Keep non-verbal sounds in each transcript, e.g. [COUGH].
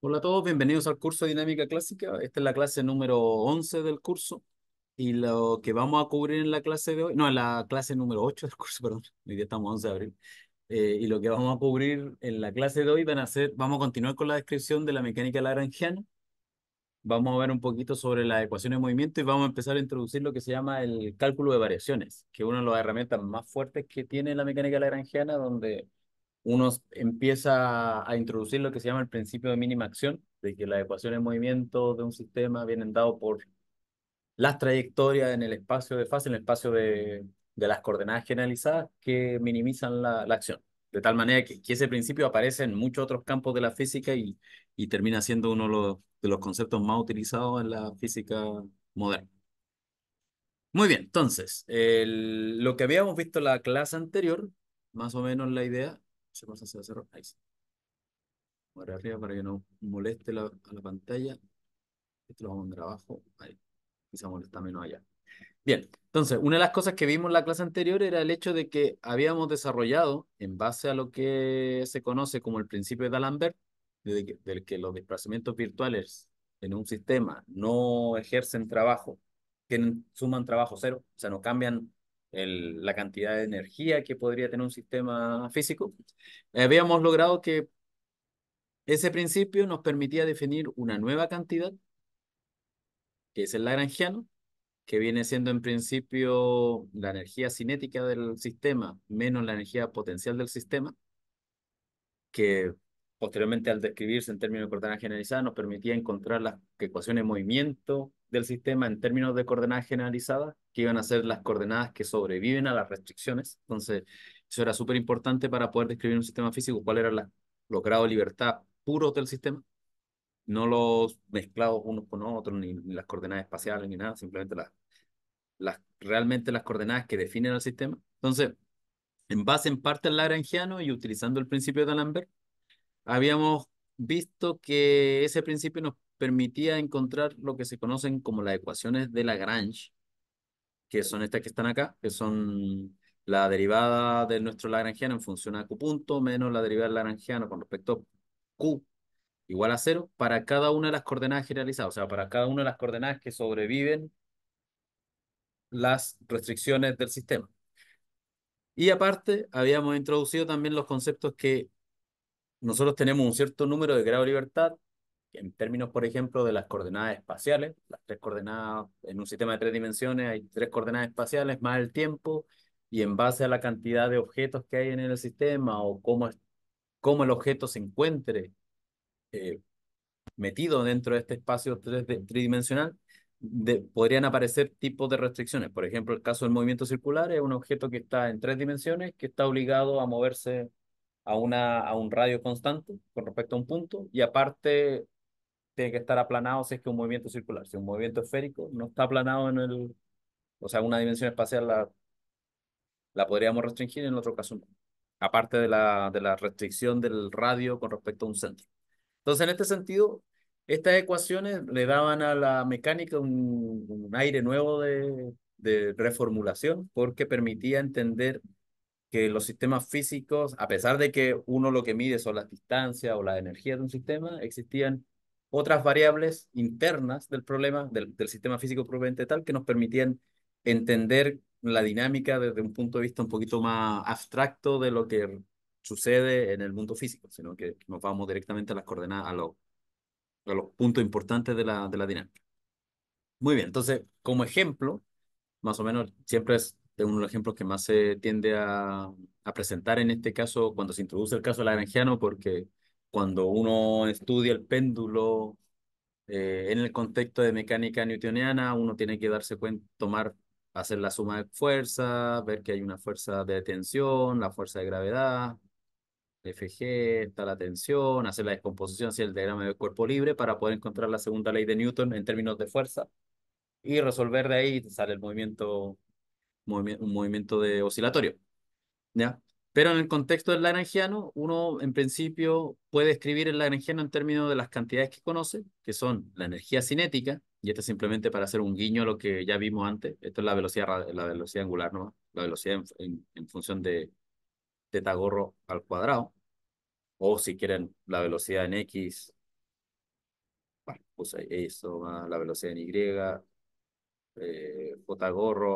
Hola a todos, bienvenidos al curso de Dinámica Clásica. Esta es la clase número 11 del curso y lo que vamos a cubrir en la clase de hoy, no, en la clase número 8 del curso, [LAUGHS] perdón, hoy día estamos 11 de abril, eh, y lo que vamos a cubrir en la clase de hoy van a ser, vamos a continuar con la descripción de la mecánica lagrangiana, vamos a ver un poquito sobre las ecuaciones de movimiento y vamos a empezar a introducir lo que se llama el cálculo de variaciones, que es una de las herramientas más fuertes que tiene la mecánica lagrangiana, donde uno empieza a introducir lo que se llama el principio de mínima acción, de que las ecuaciones de movimiento de un sistema vienen dado por las trayectorias en el espacio de fase, en el espacio de, las coordenadas generalizadas que minimizan la, acción. De tal manera que, ese principio aparece en muchos otros campos de la física y, termina siendo uno de los, conceptos más utilizados en la física moderna. Muy bien, entonces, lo que habíamos visto en la clase anterior, más o menos la idea, se pasa a hacer Ahí sí. arriba para que no moleste a la pantalla. Esto lo vamos a poner abajo. Ahí. Quizá molesta menos allá. Bien, entonces, una de las cosas que vimos en la clase anterior era el hecho de que habíamos desarrollado, en base a lo que se conoce como el principio de D'Alembert, del que, los desplazamientos virtuales en un sistema no ejercen trabajo, que suman trabajo cero, o sea, no cambian la cantidad de energía que podría tener un sistema físico, habíamos logrado que ese principio nos permitía definir una nueva cantidad, que es el lagrangiano, que viene siendo en principio la energía cinética del sistema menos la energía potencial del sistema, que posteriormente al describirse en términos de coordenadas generalizada, nos permitía encontrar las ecuaciones de movimiento del sistema en términos de coordenadas generalizadas, que iban a ser las coordenadas que sobreviven a las restricciones. Entonces, eso era súper importante para poder describir un sistema físico, cuál era la, los de libertad puro del sistema, no los mezclados unos con otros, ni, las coordenadas espaciales, ni nada, simplemente las, las, realmente las coordenadas que definen al sistema. Entonces, en base en parte al lagrangiano y utilizando el principio de D'Alembert, habíamos visto que ese principio nos permitía encontrar lo que se conocen como las ecuaciones de Lagrange, que son estas que están acá, que son la derivada de nuestro lagrangiano en función a q punto menos la derivada del lagrangiano con respecto a q igual a cero para cada una de las coordenadas generalizadas, o sea, para cada una de las coordenadas que sobreviven las restricciones del sistema. Y aparte, habíamos introducido también los conceptos que nosotros tenemos un cierto número de grado de libertad en términos, por ejemplo, de las coordenadas espaciales, las tres coordenadas, en un sistema de tres dimensiones hay tres coordenadas espaciales más el tiempo, y en base a la cantidad de objetos que hay en el sistema o cómo, cómo el objeto se encuentre eh, metido dentro de este espacio tridimensional, podrían aparecer tipos de restricciones. Por ejemplo, el caso del movimiento circular es un objeto que está en tres dimensiones, que está obligado a moverse a, una, a un radio constante con respecto a un punto, y aparte tiene que estar aplanado si es que un movimiento circular. Si un movimiento esférico no está aplanado en el, o sea, una dimensión espacial la, la podríamos restringir, en otro caso no. Aparte de la, de la restricción del radio con respecto a un centro. Entonces, en este sentido, estas ecuaciones le daban a la mecánica un, un aire nuevo de, de reformulación porque permitía entender que los sistemas físicos, a pesar de que uno lo que mide son las distancias o la energía de un sistema, existían otras variables internas del problema, del, del sistema físico propiamente tal, que nos permitían entender la dinámica desde un punto de vista un poquito más abstracto de lo que sucede en el mundo físico, sino que nos vamos directamente a las coordenadas, a, los a los puntos importantes de la, de la dinámica. Muy bien, entonces, como ejemplo, más o menos siempre es uno de los ejemplos que más se tiende a, a presentar en este caso, cuando se introduce el caso lagrangiano, porque cuando uno estudia el péndulo eh, en el contexto de mecánica newtoniana, uno tiene que darse cuenta, tomar, hacer la suma de fuerza, ver que hay una fuerza de tensión, la fuerza de gravedad, FG, está la tensión, hacer la descomposición hacia el diagrama del cuerpo libre para poder encontrar la segunda ley de Newton en términos de fuerza y resolver de ahí sale el movimiento, un movimiento de oscilatorio. ¿Ya? Pero en el contexto del lagrangiano, uno en principio puede escribir el lagrangiano en términos de las cantidades que conoce, que son la energía cinética, y esto es simplemente para hacer un guiño a lo que ya vimos antes, esto es la velocidad, la velocidad angular, ¿no? la velocidad en, función de teta gorro al cuadrado, o si quieren la velocidad en X, pues eso más la velocidad en Y, eh,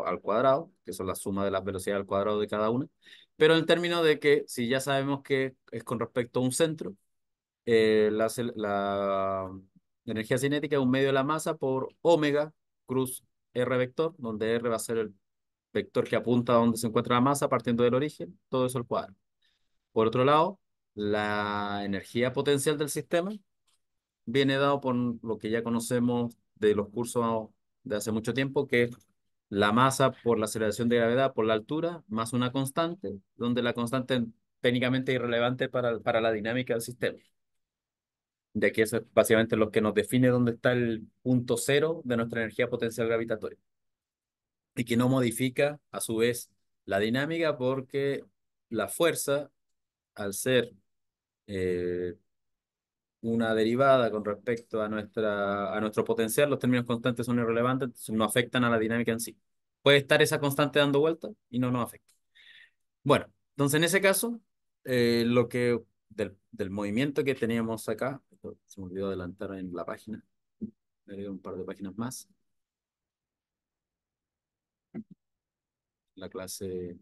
al cuadrado, que son la suma de las velocidades al cuadrado de cada una, pero en términos de que si ya sabemos que es con respecto a un centro, eh, la, la, energía cinética es un medio de la masa por omega cruz R vector, donde R va a ser el vector que apunta a donde se encuentra la masa partiendo del origen, todo eso al cuadrado. Por otro lado, la energía potencial del sistema viene dado por lo que ya conocemos de los cursos de hace mucho tiempo, que la masa por la aceleración de gravedad por la altura más una constante, donde la constante técnicamente irrelevante para, para la dinámica del sistema. De que es básicamente lo que nos define dónde está el punto cero de nuestra energía potencial gravitatoria. Y que no modifica, a su vez, la dinámica porque la fuerza, al ser eh, una derivada con respecto a, nuestra, a nuestro potencial, los términos constantes son irrelevantes, no afectan a la dinámica en sí. Puede estar esa constante dando vuelta y no nos afecta. Bueno, entonces en ese caso, eh, lo que del, movimiento que teníamos acá, se me olvidó adelantar en la página, un par de páginas más. La clase,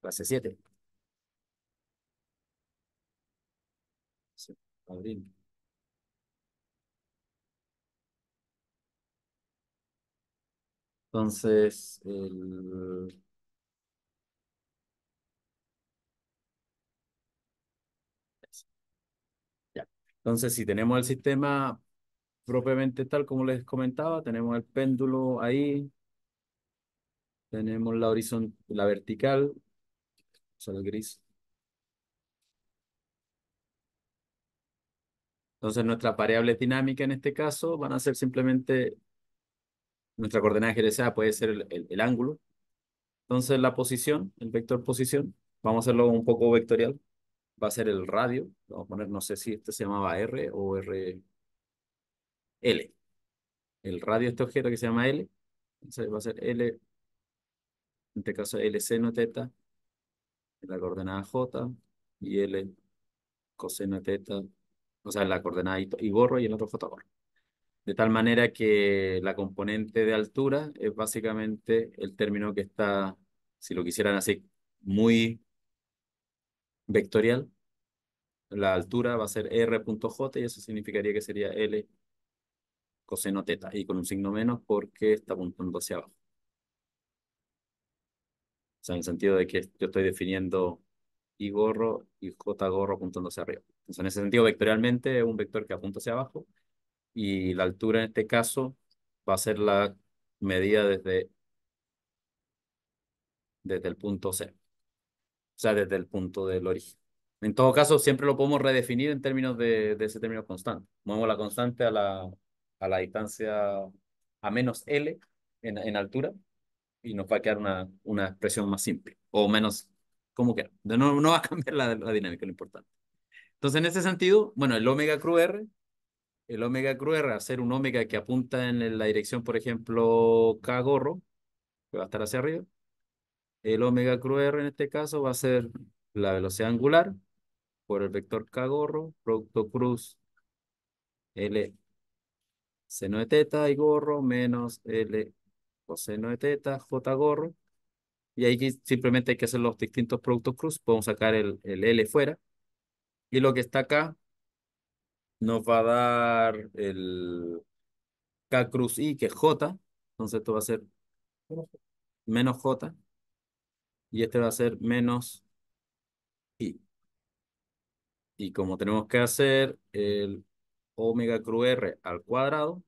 clase 7. abril. Entonces, el... Ya. Entonces, si tenemos el sistema propiamente tal como les comentaba, tenemos el péndulo ahí, tenemos la horizontal, la vertical, solo gris, Entonces nuestras variables dinámicas en este caso van a ser simplemente, nuestra coordenada GDCA puede ser el, ángulo. Entonces la posición, el vector posición, vamos a hacerlo un poco vectorial, va a ser el radio, vamos a poner, no sé si este se llamaba R o R, L. El radio de este objeto que se llama L, entonces va a ser L, en este caso L seno teta, la coordenada J, y L coseno teta o sea, la coordenada y gorro y el otro gorro. De tal manera que la componente de altura es básicamente el término que está, si lo quisieran así, muy vectorial. La altura va a ser R.J y eso significaría que sería L coseno teta y con un signo menos porque está apuntando hacia abajo. O sea, en el sentido de que yo estoy definiendo I gorro y J gorro apuntando hacia arriba. Entonces, en ese sentido, vectorialmente es un vector que apunta hacia abajo y la altura en este caso va a ser la medida desde, desde el punto C, o sea, desde el punto del origen. En todo caso, siempre lo podemos redefinir en términos de, de ese término constante. Movemos la constante a la, a la distancia a menos L en, en, altura y nos va a quedar una, una expresión más simple o menos como quiera. No, no va a [LAUGHS] cambiar la, la dinámica, lo importante. Entonces, en este sentido, bueno, el omega r, el omega va a ser un omega que apunta en la dirección, por ejemplo, K-gorro, que va a estar hacia arriba, el omega r en este caso va a ser la velocidad angular por el vector K-gorro, producto cruz L seno de teta y gorro menos L coseno de teta, J gorro. Y ahí simplemente hay que hacer los distintos productos cruz. Podemos sacar el, el L fuera y lo que está acá nos va a dar el K cruz I, que es J. Entonces esto va a ser menos J. Y este va a ser menos I. Y como tenemos que hacer el omega cruz R al cuadrado,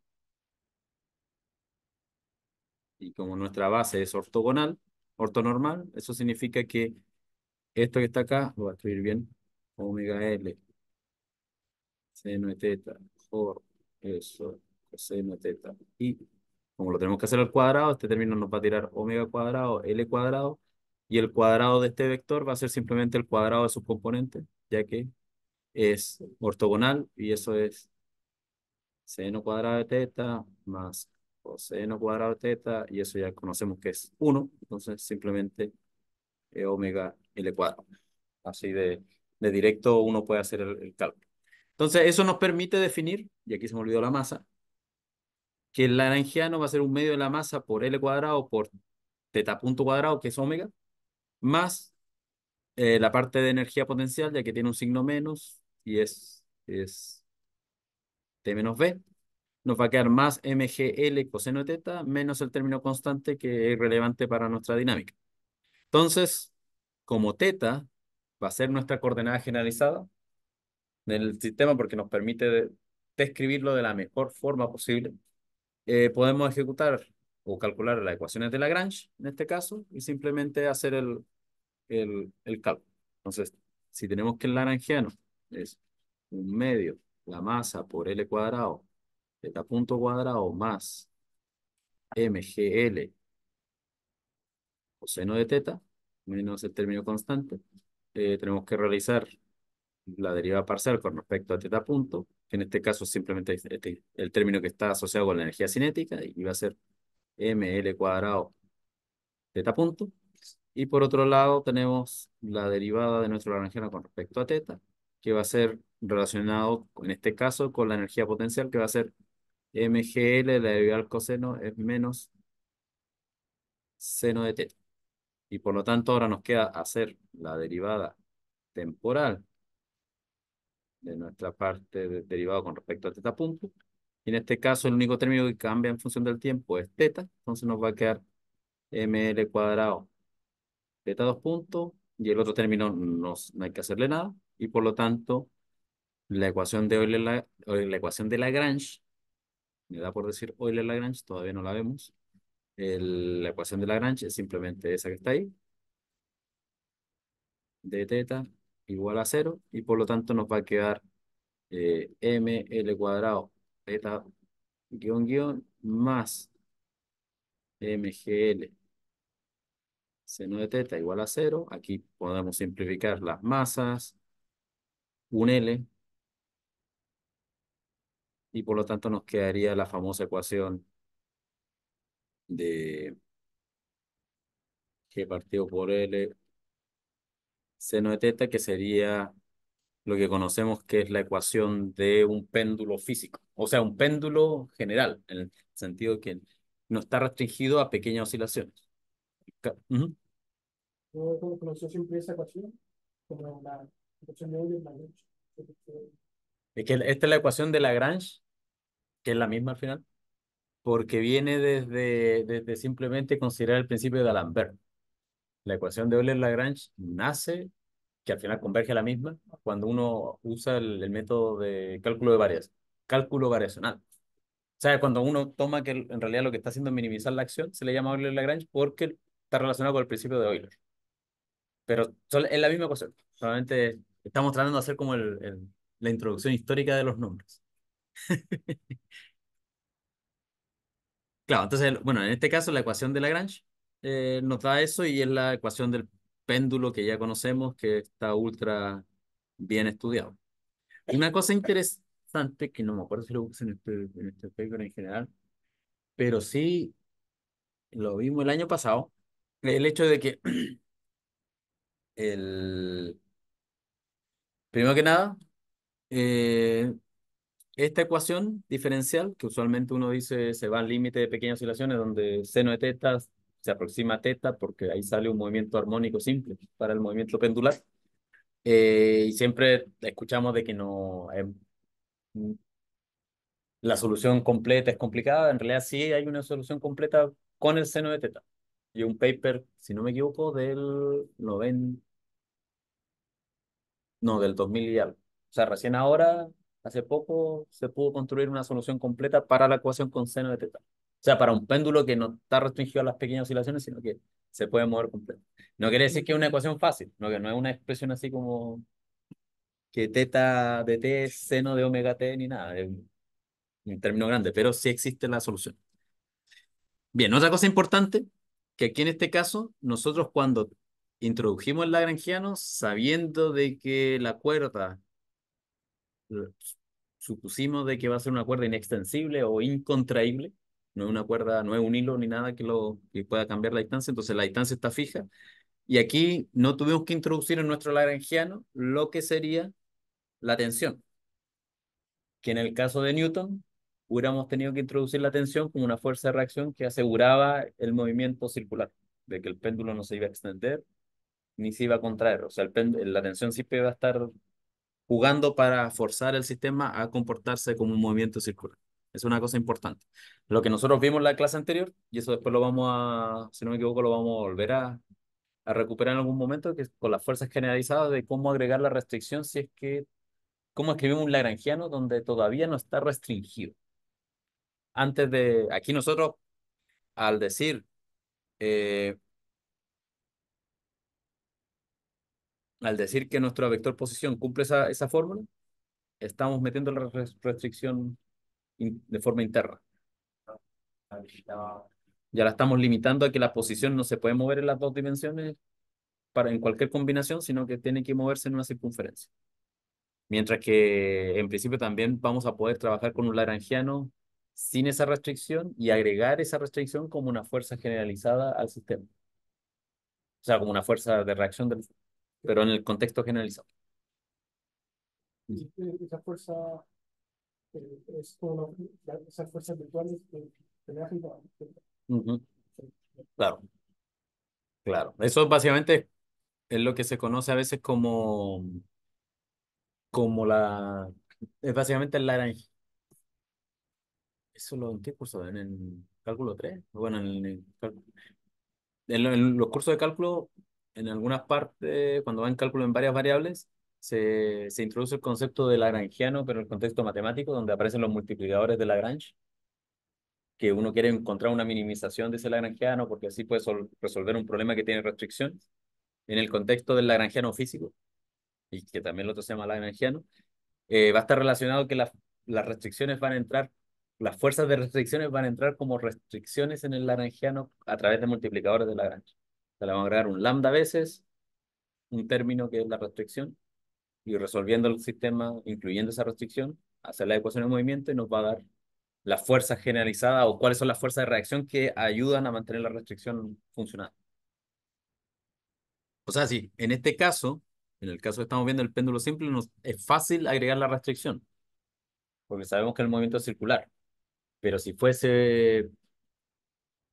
y como nuestra base es ortogonal, ortonormal, eso significa que esto que está acá, lo voy a escribir bien, Omega L, seno de teta, por eso, coseno de teta. Y como lo tenemos que hacer al cuadrado, este término nos va a tirar omega cuadrado, L cuadrado, y el cuadrado de este vector va a ser simplemente el cuadrado de sus componentes, ya que es ortogonal y eso es seno cuadrado de teta más coseno cuadrado de teta y eso ya conocemos que es 1, entonces simplemente eh, omega L cuadrado. Así de de directo uno puede hacer el, cálculo. Entonces, eso nos permite definir, y aquí se me olvidó la masa, que el laranjiano va a ser un medio de la masa por L cuadrado por teta punto cuadrado, que es omega, más eh, la parte de energía potencial, ya que tiene un signo menos y es, es T menos B. Nos va a quedar más MGL coseno de teta menos el término constante que es relevante para nuestra dinámica. Entonces, como teta va a ser nuestra coordenada generalizada del sistema porque nos permite describirlo de la mejor forma posible. Eh, podemos ejecutar o calcular las ecuaciones de Lagrange, en este caso, y simplemente hacer el, el, el cálculo. Entonces, si tenemos que el lagrangiano es un medio, la masa por L cuadrado, teta punto cuadrado más MGL coseno de teta, menos el término constante, eh, tenemos que realizar la derivada parcial con respecto a teta punto, que en este caso simplemente es simplemente el término que está asociado con la energía cinética y va a ser ml cuadrado teta punto. Y por otro lado tenemos la derivada de nuestro laranjero con respecto a teta, que va a ser relacionado en este caso con la energía potencial, que va a ser mgl, la derivada al coseno es menos seno de teta. Y por lo tanto ahora nos queda hacer la derivada temporal de nuestra parte de derivado con respecto a teta punto. Y en este caso el único término que cambia en función del tiempo es teta. Entonces nos va a quedar ml cuadrado teta dos puntos. Y el otro término no, no hay que hacerle nada. Y por lo tanto la ecuación de Euler, la, la ecuación de Lagrange, me da por decir Euler-Lagrange, todavía no la vemos, la ecuación de Lagrange es simplemente esa que está ahí. De teta igual a cero. Y por lo tanto nos va a quedar eh, ml cuadrado teta guión más mgl seno de teta igual a cero. Aquí podemos simplificar las masas. Un L. Y por lo tanto nos quedaría la famosa ecuación de que partido por L seno de teta, que sería lo que conocemos que es la ecuación de un péndulo físico, o sea, un péndulo general, en el sentido que no está restringido a pequeñas oscilaciones. siempre esa ecuación, como la ecuación de lagrange Es que esta es la ecuación de Lagrange, que es la misma al final porque viene desde, desde simplemente considerar el principio de D'Alembert. La ecuación de Euler-Lagrange nace, que al final converge a la misma, cuando uno usa el, método de cálculo de varias, cálculo variacional. O sea, cuando uno toma que en realidad lo que está haciendo es minimizar la acción, se le llama Euler-Lagrange porque está relacionado con el principio de Euler. Pero es la misma ecuación, solamente estamos tratando de hacer como el, la introducción histórica de los nombres. [LAUGHS] Claro, entonces, bueno, en este caso la ecuación de Lagrange eh, nos da eso y es la ecuación del péndulo que ya conocemos, que está ultra bien estudiado. Y Una cosa interesante, que no me acuerdo si lo puse en este, en este paper en general, pero sí lo vimos el año pasado, el hecho de que [CLEARS THROAT] el... Primero que nada, eh, esta ecuación diferencial, que usualmente uno dice se va al límite de pequeñas oscilaciones, donde seno de teta se aproxima a teta, porque ahí sale un movimiento armónico simple para el movimiento pendular. Eh, y siempre escuchamos de que no eh, la solución completa es complicada. En realidad sí hay una solución completa con el seno de teta. Y un paper, si no me equivoco, del 90... No, del 2000 y algo. O sea, recién ahora hace poco se pudo construir una solución completa para la ecuación con seno de teta. O sea, para un péndulo que no está restringido a las pequeñas oscilaciones, sino que se puede mover completo. No quiere decir que es una ecuación fácil, no, que no es una expresión así como que teta de t es seno de omega t ni nada, en un término grande, pero sí existe la solución. Bien, otra cosa importante, que aquí en este caso, nosotros cuando introdujimos el lagrangiano, sabiendo de que la cuerda supusimos de que va a ser una cuerda inextensible o incontraíble, no es una cuerda, no es un hilo ni nada que, lo, que pueda cambiar la distancia, entonces la distancia está fija. Y aquí no tuvimos que introducir en nuestro lagrangiano lo que sería la tensión, que en el caso de Newton hubiéramos tenido que introducir la tensión como una fuerza de reacción que aseguraba el movimiento circular, de que el péndulo no se iba a extender ni se iba a contraer, o sea, el la tensión siempre iba a estar jugando para forzar el sistema a comportarse como un movimiento circular. Es una cosa importante. Lo que nosotros vimos en la clase anterior, y eso después lo vamos a, si no me equivoco, lo vamos a volver a, recuperar en algún momento, que es con las fuerzas generalizadas de cómo agregar la restricción si es que, cómo escribimos un lagrangiano donde todavía no está restringido. Antes de, aquí nosotros, al decir eh, al decir que nuestro vector posición cumple esa, esa fórmula, estamos metiendo la restricción de forma interna. Ya la estamos limitando a que la posición no se puede mover en las dos dimensiones para, en cualquier combinación, sino que tiene que moverse en una circunferencia. Mientras que en principio también vamos a poder trabajar con un laranjiano sin esa restricción y agregar esa restricción como una fuerza generalizada al sistema. O sea, como una fuerza de reacción del, pero en el contexto generalizado. Esa fuerza, eh, es como esas fuerzas virtuales Claro, claro. Eso básicamente es lo que se conoce a veces como, como la, es básicamente el Lagrange. ¿Eso lo en qué curso? ¿En cálculo 3? Bueno, en, en los cursos de cálculo en algunas partes, cuando va en cálculo en varias variables, se, introduce el concepto de lagrangiano, pero en el contexto matemático, donde aparecen los multiplicadores de Lagrange, que uno quiere encontrar una minimización de ese lagrangiano, porque así puede resolver un problema que tiene restricciones, en el contexto del lagrangiano físico, y que también el otro se llama lagrangiano, eh, va a estar relacionado que las restricciones van a entrar, las fuerzas de restricciones van a entrar como restricciones en el lagrangiano a través de multiplicadores de Lagrange sea, le vamos a agregar un lambda a veces un término que es la restricción y resolviendo el sistema, incluyendo esa restricción, hacer la ecuación de movimiento y nos va a dar la fuerza generalizada o cuáles son las fuerzas de reacción que ayudan a mantener la restricción funcionando. O sea, sí, en este caso, en el caso que estamos viendo el péndulo simple, nos, es fácil agregar la restricción, porque sabemos que el movimiento es circular. Pero si fuese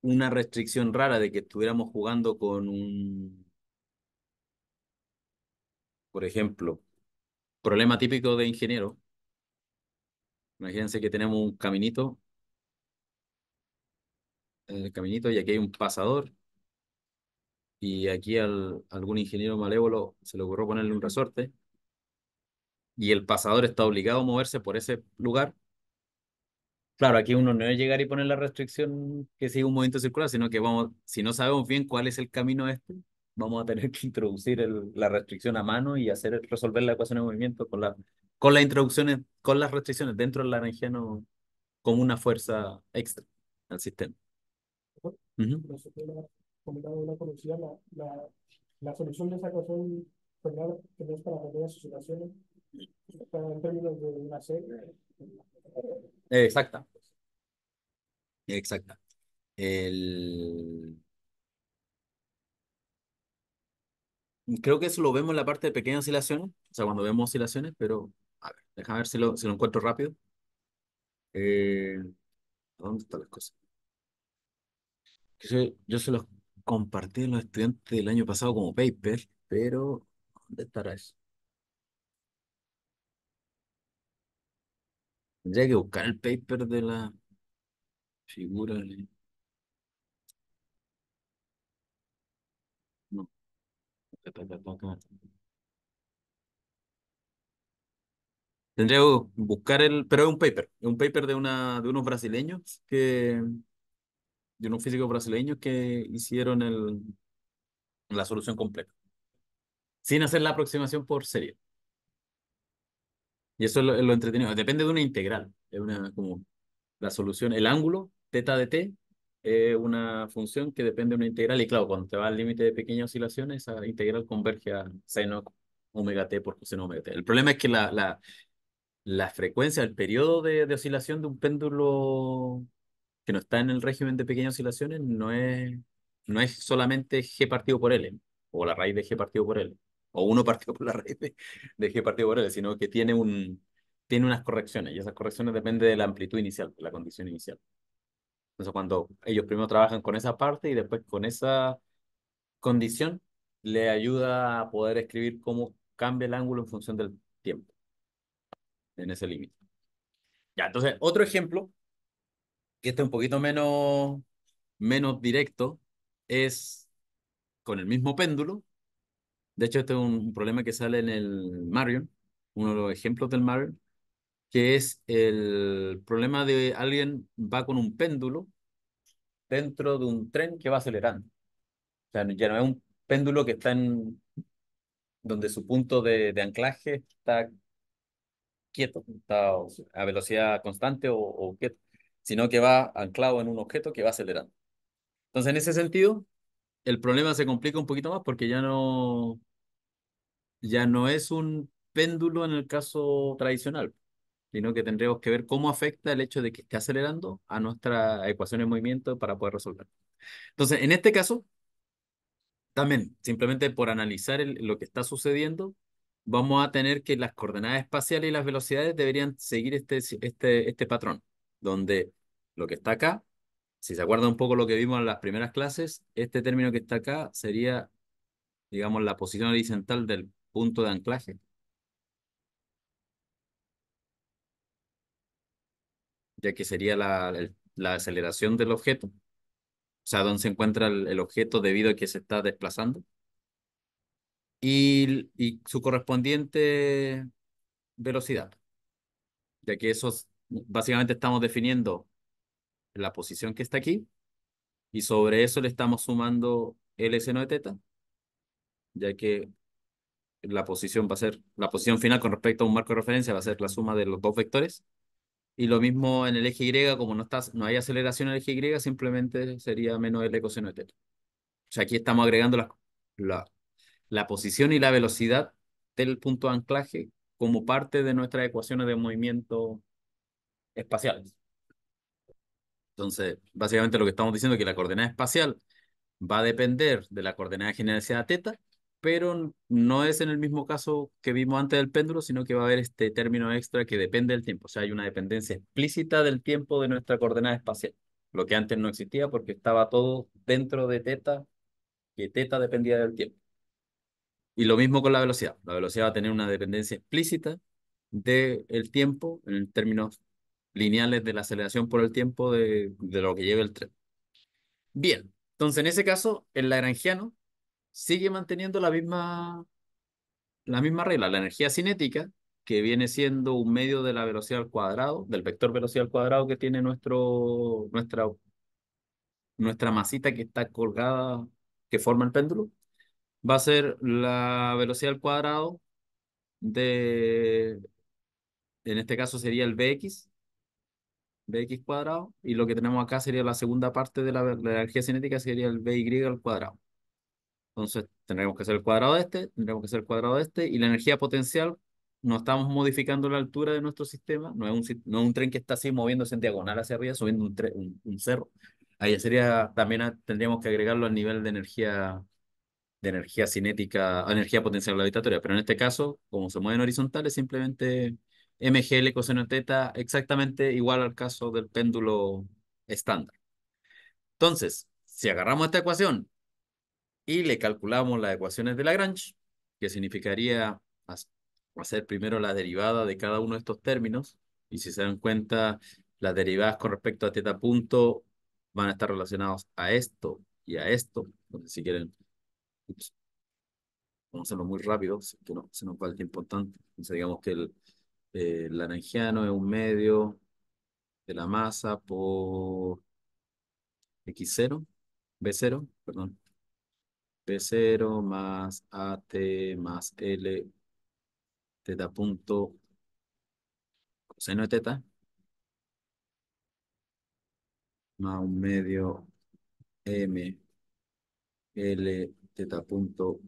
una restricción rara de que estuviéramos jugando con un, por ejemplo, problema típico de ingeniero. Imagínense que tenemos un caminito, en eh, el caminito y aquí hay un pasador y aquí algún ingeniero malévolo se le ocurrió ponerle un resorte y el pasador está obligado a moverse por ese lugar Claro, aquí uno no es llegar y poner la restricción que sigue un movimiento circular, sino que vamos, si no sabemos bien cuál es el camino este, vamos a tener [LAUGHS] que introducir la restricción a mano y hacer resolver la ecuación de movimiento con, la, con las introducciones, con las restricciones dentro del laranjiano con una fuerza extra al sistema. la, una conocida, la, solución de esa ecuación para en de una serie eh, exacta. Exacta. El... Creo que eso lo vemos en la parte de pequeñas oscilaciones, o sea, cuando vemos oscilaciones, pero a ver, déjame ver si lo, si lo encuentro rápido. Eh, ¿Dónde están las cosas? Yo, se los compartí a los estudiantes del año pasado como paper, pero ¿dónde estará eso? Tendría que buscar el paper de la figura. ¿eh? No. Tendría que buscar el, pero es un paper, es un paper de una, de unos brasileños que, de unos físicos brasileños que hicieron el, la solución completa, sin hacer la aproximación por serie. Y eso es lo, entretenido. Depende de una integral. Es una, como la solución, el ángulo, teta de t, es una función que depende de una integral. Y claro, cuando te va al límite de pequeñas oscilaciones, esa integral converge a seno omega t por coseno omega t. El problema es que la, la, la frecuencia, el periodo de, de, oscilación de un péndulo que no está en el régimen de pequeñas oscilaciones no es, no es solamente g partido por L o la raíz de g partido por L o uno partido por la red de, G partido por L, sino que tiene, un, tiene unas correcciones y esas correcciones dependen de la amplitud inicial, de la condición inicial. Entonces, cuando ellos primero trabajan con esa parte y después con esa condición, le ayuda a poder escribir cómo cambia el ángulo en función del tiempo, en ese límite. Ya, entonces, otro ejemplo, que está un poquito menos, menos directo, es con el mismo péndulo, de hecho, este es un problema que sale en el Marion, uno de los ejemplos del Marion, que es el problema de alguien va con un péndulo dentro de un tren que va acelerando. O sea, ya no es un péndulo que está en donde su punto de, anclaje está quieto, está a velocidad constante o, o, quieto, sino que va anclado en un objeto que va acelerando. Entonces, en ese sentido, el problema se complica un poquito más porque ya no, ya no es un péndulo en el caso tradicional, sino que tendríamos que ver cómo afecta el hecho de que esté acelerando a nuestra ecuación de movimiento para poder resolverlo. Entonces, en este caso, también, simplemente por analizar lo que está sucediendo, vamos a tener que las coordenadas espaciales y las velocidades deberían seguir este, este, este patrón, donde lo que está acá si se acuerda un poco lo que vimos en las primeras clases, este término que está acá sería, digamos, la posición horizontal del punto de anclaje. Ya que sería la, aceleración del objeto. O sea, dónde se encuentra el, objeto debido a que se está desplazando. Y, y su correspondiente velocidad. Ya que eso básicamente estamos definiendo la posición que está aquí y sobre eso le estamos sumando el seno de teta, ya que la posición va a ser, la posición final con respecto a un marco de referencia va a ser la suma de los dos vectores. Y lo mismo en el eje Y, como no, estás no hay aceleración en el eje Y, simplemente sería menos el coseno de teta. O sea, aquí estamos agregando la, la, la posición y la velocidad del punto de anclaje como parte de nuestras ecuaciones de movimiento espaciales. Entonces, básicamente lo que estamos diciendo es que la coordenada espacial va a depender de la coordenada generalizada teta, pero no es en el mismo caso que vimos antes del péndulo, sino que va a haber este término extra que depende del tiempo. O sea, hay una dependencia explícita del tiempo de nuestra coordenada espacial, lo que antes no existía porque estaba todo dentro de teta, que teta dependía del tiempo. Y lo mismo con la velocidad. La velocidad va a tener una dependencia explícita del tiempo en términos lineales de la aceleración por el tiempo de, lo que lleva el tren. Bien, entonces en ese caso, el lagrangiano sigue manteniendo la misma, la misma regla, la energía cinética, que viene siendo un medio de la velocidad al cuadrado, del vector velocidad al cuadrado que tiene nuestro, nuestra, nuestra masita que está colgada, que forma el péndulo, va a ser la velocidad al cuadrado de, en este caso sería el bx. BX x cuadrado, y lo que tenemos acá sería la segunda parte de la, energía cinética, sería el by al cuadrado. Entonces tendremos que hacer el cuadrado de este, tendremos que hacer el cuadrado de este, y la energía potencial, no estamos modificando la altura de nuestro sistema, no es un, no es un tren que está así moviéndose en diagonal hacia arriba, subiendo un, un, cerro. Ahí sería, también tendríamos que agregarlo al nivel de energía de energía cinética, energía potencial gravitatoria, pero en este caso, como se mueven horizontales, simplemente MGL coseno teta, exactamente igual al caso del péndulo estándar. Entonces, si agarramos esta ecuación y le calculamos las ecuaciones de Lagrange, que significaría hacer primero la derivada de cada uno de estos términos, y si se dan cuenta, las derivadas con respecto a teta punto van a estar relacionados a esto y a esto, si quieren, vamos a hacerlo muy rápido, que no, se nos va importante, entonces digamos que el, eh, el naranjiano es un medio de la masa por X0, B0, perdón. B0 más AT más L teta punto coseno de teta más un medio M L teta punto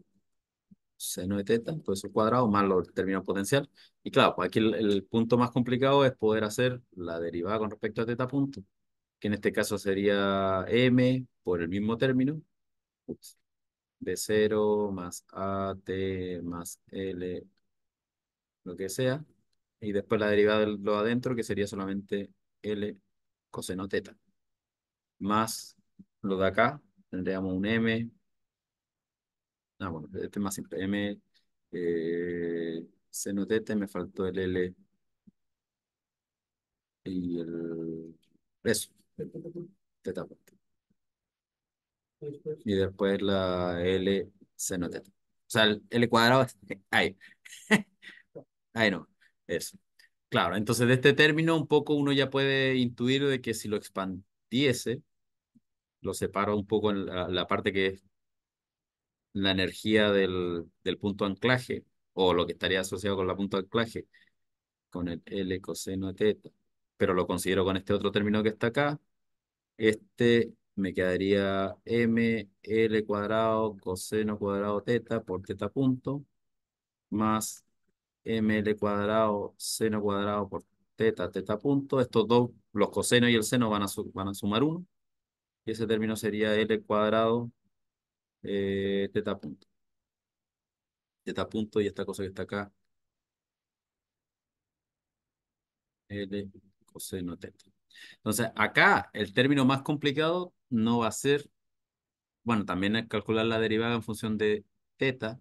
seno de teta, todo eso cuadrado, más lo término potencial. Y claro, pues aquí el, punto más complicado es poder hacer la derivada con respecto a teta punto, que en este caso sería m por el mismo término, de 0 más at más l, lo que sea, y después la derivada de lo adentro, que sería solamente l coseno teta, más lo de acá, tendríamos un m Ah, bueno, este es más simple. M, seno eh, teta, me faltó el L y el... Eso, teta. Y después la L seno teta. O sea, el L cuadrado, [LAUGHS] ahí. [LAUGHS] ahí no, eso. Claro, entonces de este término un poco uno ya puede intuir de que si lo expandiese, lo separo un poco en la parte que es la energía del, punto anclaje, o lo que estaría asociado con la punta anclaje, con el L coseno de teta, pero lo considero con este otro término que está acá, este me quedaría ML cuadrado coseno cuadrado teta por teta punto, más ML cuadrado seno cuadrado por teta, teta punto, estos dos, los cosenos y el seno van a, van a sumar uno, y ese término sería L cuadrado eh, teta punto. Teta punto y esta cosa que está acá. L coseno teta. Entonces, acá el término más complicado no va a ser, bueno, también calcular la derivada en función de teta,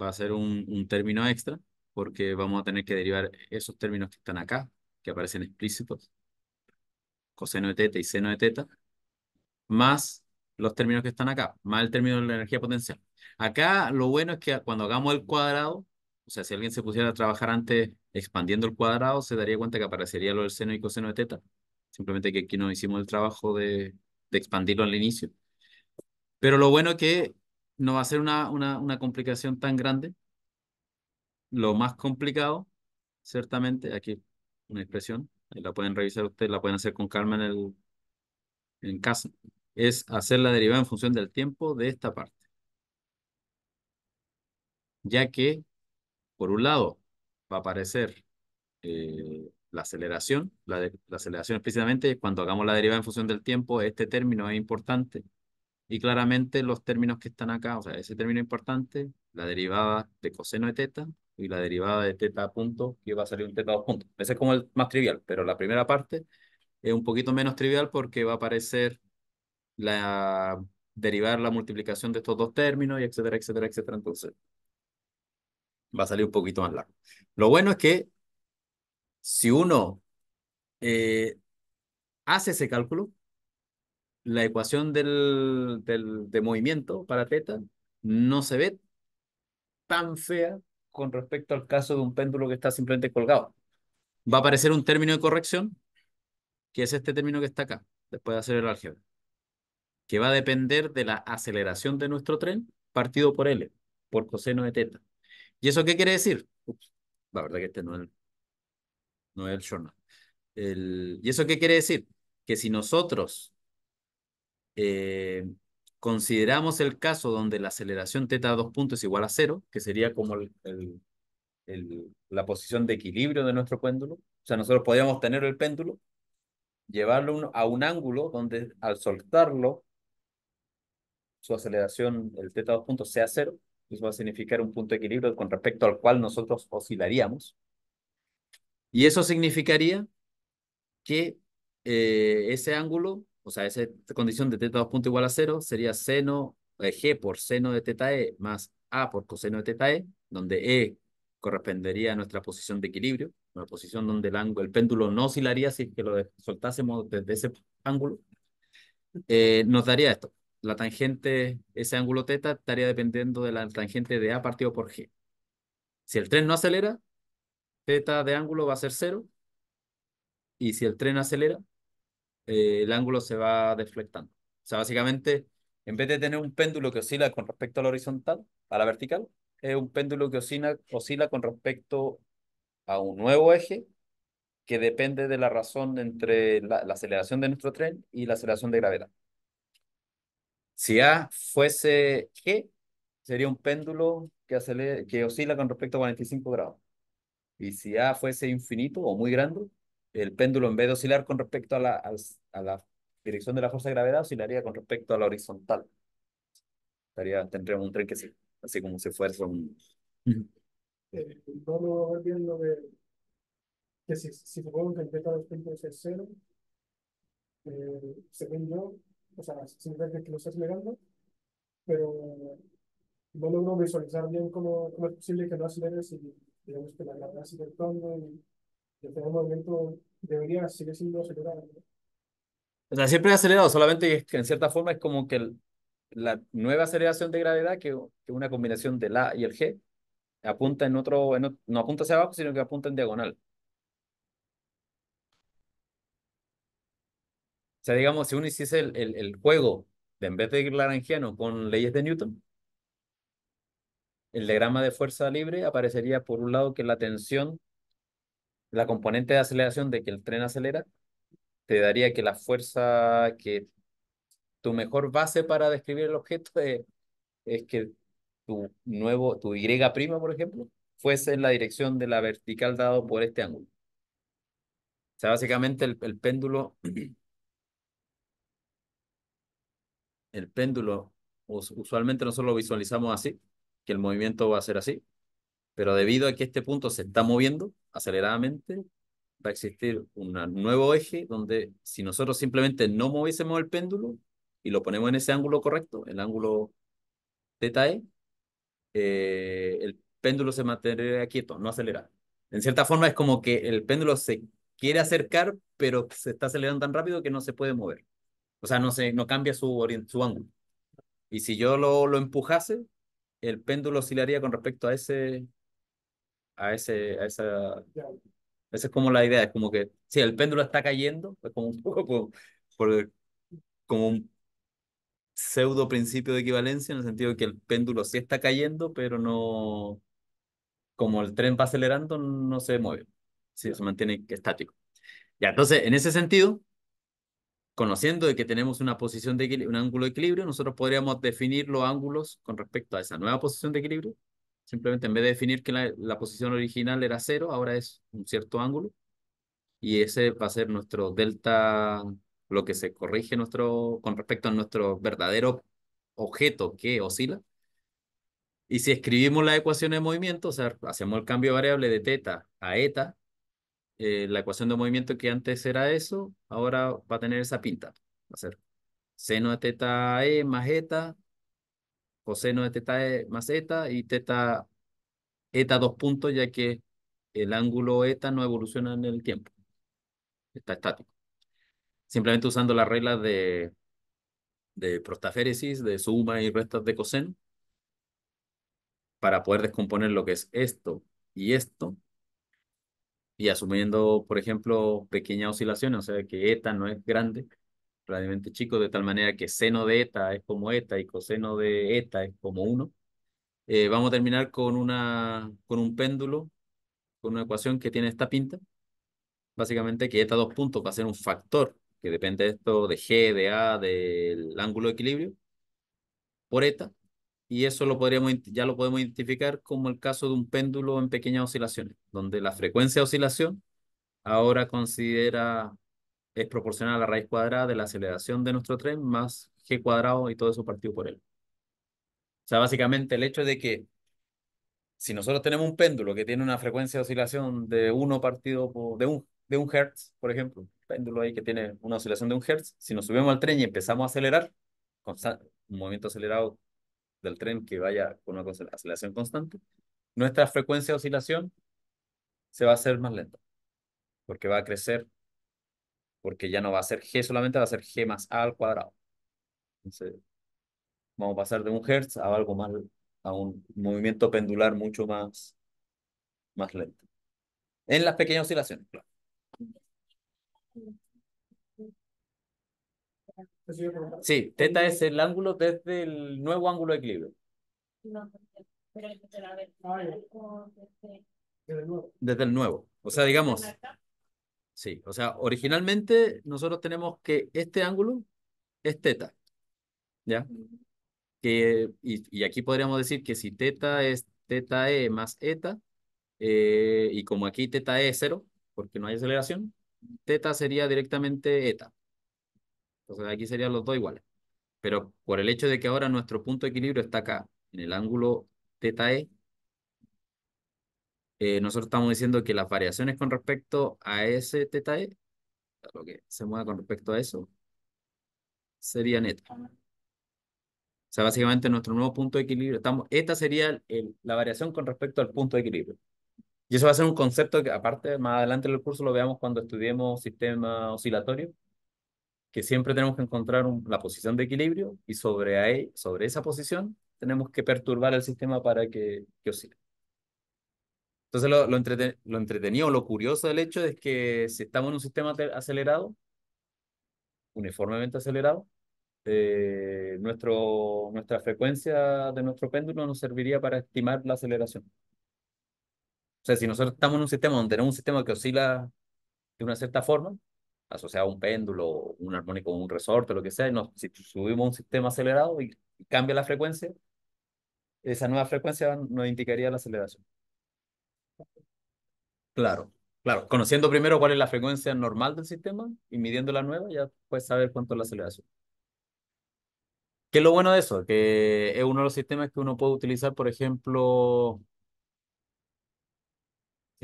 va a ser un, un término extra, porque vamos a tener que derivar esos términos que están acá, que aparecen explícitos, coseno de teta y seno de teta, más los términos que están acá, más el término de la energía potencial. Acá lo bueno es que cuando hagamos el cuadrado, o sea, si alguien se pusiera a trabajar antes expandiendo el cuadrado, se daría cuenta que aparecería lo del seno y coseno de teta. Simplemente que aquí no hicimos el trabajo de, de expandirlo al inicio. Pero lo bueno es que no va a ser una, una, una complicación tan grande. Lo más complicado, ciertamente, aquí una expresión, la pueden revisar ustedes, la pueden hacer con calma en, el, en casa es hacer la derivada en función del tiempo de esta parte. Ya que, por un lado, va a aparecer eh, la aceleración, la, la, aceleración específicamente cuando hagamos la derivada en función del tiempo, este término es importante. Y claramente los términos que están acá, o sea, ese término importante, la derivada de coseno de teta y la derivada de teta punto, que va a salir un teta dos puntos. Ese es como el más trivial, pero la primera parte es un poquito menos trivial porque va a aparecer la derivar la multiplicación de estos dos términos, y etcétera, etcétera, etcétera. Entonces, va a salir un poquito más largo. Lo bueno es que si uno eh, hace ese cálculo, la ecuación del, de movimiento para teta no se ve tan fea con respecto al caso de un péndulo que está simplemente colgado. Va a aparecer un término de corrección, que es este término que está acá, después de hacer el álgebra que va a depender de la aceleración de nuestro tren partido por L, por coseno de teta. ¿Y eso qué quiere decir? la verdad que este no es el, no es el journal. ¿Y eso qué quiere decir? Que si nosotros eh, consideramos el caso donde la aceleración teta a dos puntos es igual a cero, que sería como el, la posición de equilibrio de nuestro péndulo, o sea, nosotros podríamos tener el péndulo, llevarlo a un ángulo donde al soltarlo su aceleración, el teta dos puntos, sea cero. Eso pues va a significar un punto de equilibrio con respecto al cual nosotros oscilaríamos. Y eso significaría que eh, ese ángulo, o sea, esa condición de teta dos puntos igual a cero, sería seno, g por seno de teta e más a por coseno de teta e, donde e correspondería a nuestra posición de equilibrio, una posición donde el, ángulo, el péndulo no oscilaría si que lo soltásemos desde ese ángulo, eh, nos daría esto la tangente, ese ángulo theta estaría dependiendo de la tangente de A partido por G. Si el tren no acelera, theta de ángulo va a ser cero. Y si el tren acelera, eh, el ángulo se va deflectando. O sea, básicamente, en vez de tener un péndulo que oscila con respecto a la horizontal, a la vertical, es un péndulo que oscila, con respecto a un nuevo eje que depende de la razón entre la aceleración de nuestro tren y la aceleración de gravedad. Si A fuese G, sería un péndulo que, que oscila con respecto a 45 grados. Y si A fuese infinito o muy grande, el péndulo en vez de oscilar con respecto a la, a la dirección de la fuerza de gravedad, oscilaría con respecto a la horizontal. Estaría, tendríamos un tren que sí, así como si fuese un... Eh, viendo que si, si supongo que el es cero, eh, según o sea, sin ver que lo estás acelerando pero no logro visualizar bien cómo, cómo es posible que no acelere, y digamos que la gravedad sigue actuando y en el movimiento debería seguir siendo acelerado. O sea, siempre acelerado, solamente que en cierta forma es como que la nueva aceleración de gravedad, que es una combinación del A y el G, apunta en otro, en no apunta hacia abajo, sino que apunta en diagonal. sea, digamos, si uno hiciese el, juego de en vez de ir laranjiano con leyes de Newton, el diagrama de fuerza libre aparecería por un lado que la tensión, la componente de aceleración de que el tren acelera, te daría que la fuerza que tu mejor base para describir el objeto es, que tu nuevo, tu Y prima, por ejemplo, fuese en la dirección de la vertical dado por este ángulo. O sea, básicamente el, el péndulo [CLEARS THROAT] el péndulo, usualmente nosotros lo visualizamos así, que el movimiento va a ser así, pero debido a que este punto se está moviendo aceleradamente, va a existir un nuevo eje donde si nosotros simplemente no moviésemos el péndulo y lo ponemos en ese ángulo correcto, el ángulo θe, eh, el péndulo se mantendría quieto, no acelerado. En cierta forma es como que el péndulo se quiere acercar, pero se está acelerando tan rápido que no se puede mover. O sea, no, se, no cambia su, su ángulo. Y si yo lo, lo empujase, el péndulo oscilaría con respecto a ese, a ese, a esa... Esa es como la idea, es como que si el péndulo está cayendo, es como un [LAUGHS] poco por, como un pseudo principio de equivalencia, en el sentido de que el péndulo sí está cayendo, pero no, como el tren va acelerando, no se mueve, sí, se mantiene estático. Ya, entonces, en ese sentido, conociendo de que tenemos una posición de un ángulo de equilibrio, nosotros podríamos definir los ángulos con respecto a esa nueva posición de equilibrio. Simplemente en vez de definir que la, posición original era cero, ahora es un cierto ángulo. Y ese va a ser nuestro delta, lo que se corrige nuestro, con respecto a nuestro verdadero objeto que oscila. Y si escribimos la ecuación de movimiento, o sea, hacemos el cambio variable de teta a eta, eh, la ecuación de movimiento que antes era eso, ahora va a tener esa pinta. Va a ser seno de teta E más eta, coseno de teta E más eta y teta eta dos puntos, ya que el ángulo eta no evoluciona en el tiempo. Está estático. Simplemente usando las reglas de, de prostaféresis, de suma y restas de coseno, para poder descomponer lo que es esto y esto, y asumiendo, por ejemplo, pequeñas oscilaciones, o sea, que eta no es grande, relativamente chico, de tal manera que seno de eta es como eta y coseno de eta es como 1, eh, vamos a terminar con, una, con un péndulo, con una ecuación que tiene esta pinta, básicamente que eta dos puntos va a ser un factor que depende de esto de G, de A, del ángulo de equilibrio, por eta, y eso lo podríamos, ya lo podemos identificar como el caso de un péndulo en pequeñas oscilaciones, donde la frecuencia de oscilación ahora considera es proporcional a la raíz cuadrada de la aceleración de nuestro tren más g cuadrado y todo eso partido por él. O sea, básicamente el hecho de que si nosotros tenemos un péndulo que tiene una frecuencia de oscilación de 1 partido por, de un, de un hertz, por ejemplo, péndulo ahí que tiene una oscilación de un hertz, si nos subimos al tren y empezamos a acelerar, un movimiento acelerado del tren que vaya con una aceleración constante, nuestra frecuencia de oscilación se va a hacer más lenta, porque va a crecer, porque ya no va a ser G solamente, va a ser G más A al cuadrado. Entonces, vamos a pasar de un Hertz a algo más, a un movimiento pendular mucho más, más lento. En las pequeñas oscilaciones, claro. Sí, teta es el ángulo desde el nuevo ángulo de equilibrio. Desde el nuevo. O sea, digamos. Sí, o sea, originalmente nosotros tenemos que este ángulo es teta. ¿Ya? Que, y, aquí podríamos decir que si teta es teta E más eta, eh, y como aquí teta e es cero, porque no hay aceleración, teta sería directamente eta. Entonces aquí serían los dos iguales. Pero por el hecho de que ahora nuestro punto de equilibrio está acá, en el ángulo teta e, eh, nosotros estamos diciendo que las variaciones con respecto a ese teta e, lo que se mueve con respecto a eso, sería neta. O sea, básicamente nuestro nuevo punto de equilibrio, estamos, esta sería la variación con respecto al punto de equilibrio. Y eso va a ser un concepto que aparte, más adelante en el curso lo veamos cuando estudiemos sistema oscilatorio, que siempre tenemos que encontrar la posición de equilibrio y sobre, ahí, sobre esa posición tenemos que perturbar el sistema para que, que oscile. Entonces lo, lo, entretenido, lo curioso del hecho es que si estamos en un sistema acelerado, uniformemente acelerado, eh, nuestro, nuestra frecuencia de nuestro péndulo nos serviría para estimar la aceleración. O sea, si nosotros estamos en un sistema donde tenemos un sistema que oscila de una cierta forma, asociado a un péndulo, un armónico, un resorte, lo que sea, si subimos un sistema acelerado y cambia la frecuencia, esa nueva frecuencia nos indicaría la aceleración. Claro, claro. Conociendo primero cuál es la frecuencia normal del sistema y midiendo la nueva, ya puedes saber cuánto es la aceleración. ¿Qué es lo bueno de eso? Que es uno de los sistemas que uno puede utilizar, por ejemplo,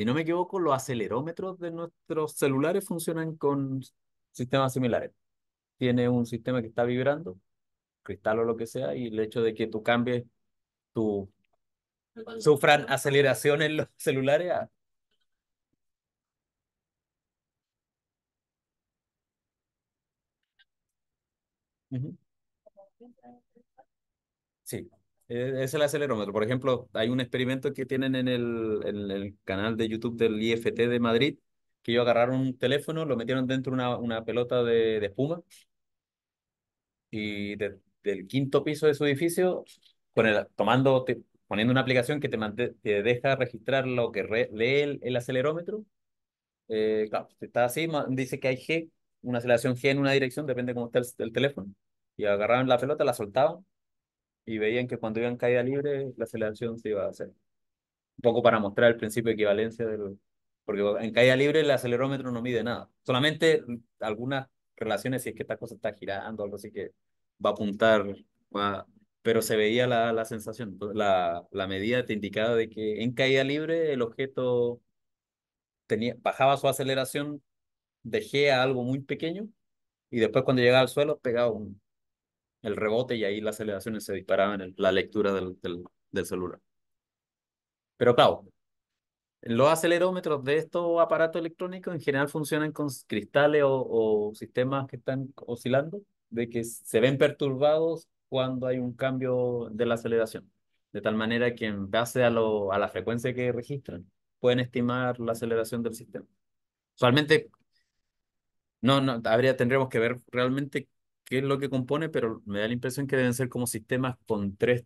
si no me equivoco, los acelerómetros de nuestros celulares funcionan con sistemas similares. Tiene un sistema que está vibrando, cristal o lo que sea, y el hecho de que tú cambies tu sufran aceleración en los [LAUGHS] celulares E-, es el acelerómetro. Por ejemplo, hay un experimento que tienen en el, el canal de YouTube del IFT de Madrid, que ellos agarraron un teléfono, lo metieron dentro de una, una pelota de, espuma y del quinto piso de su edificio, con el, tomando, poniendo una aplicación que te, te deja registrar lo que lee el, acelerómetro. Eh, está así, dice que hay G, una aceleración G en una dirección, depende de cómo está el, teléfono. Y agarraron la pelota, la soltaban y veían que cuando iban caída libre, la aceleración se iba a hacer. Un poco para mostrar el principio de equivalencia Porque en caída libre el acelerómetro no mide nada. Solamente algunas relaciones, si es que esta cosa está girando, algo así que va a apuntar, va... pero se veía la, sensación, pues, la, la medida te indicaba de que en caída libre el objeto tenía, bajaba su aceleración de algo muy pequeño y después cuando llegaba al suelo pegaba un, el rebote y ahí las aceleraciones se disparaban en la lectura del, del, celular. Pero claro, los acelerómetros de estos aparatos electrónicos en general funcionan con cristales o, sistemas que están oscilando, de que se ven perturbados cuando hay un cambio de la aceleración, de tal manera que en base a, lo, a la frecuencia que registran, pueden estimar la aceleración del sistema. Usualmente, no, no, habría, tendremos que ver realmente qué es lo que compone, pero me da la impresión que deben ser como sistemas con tres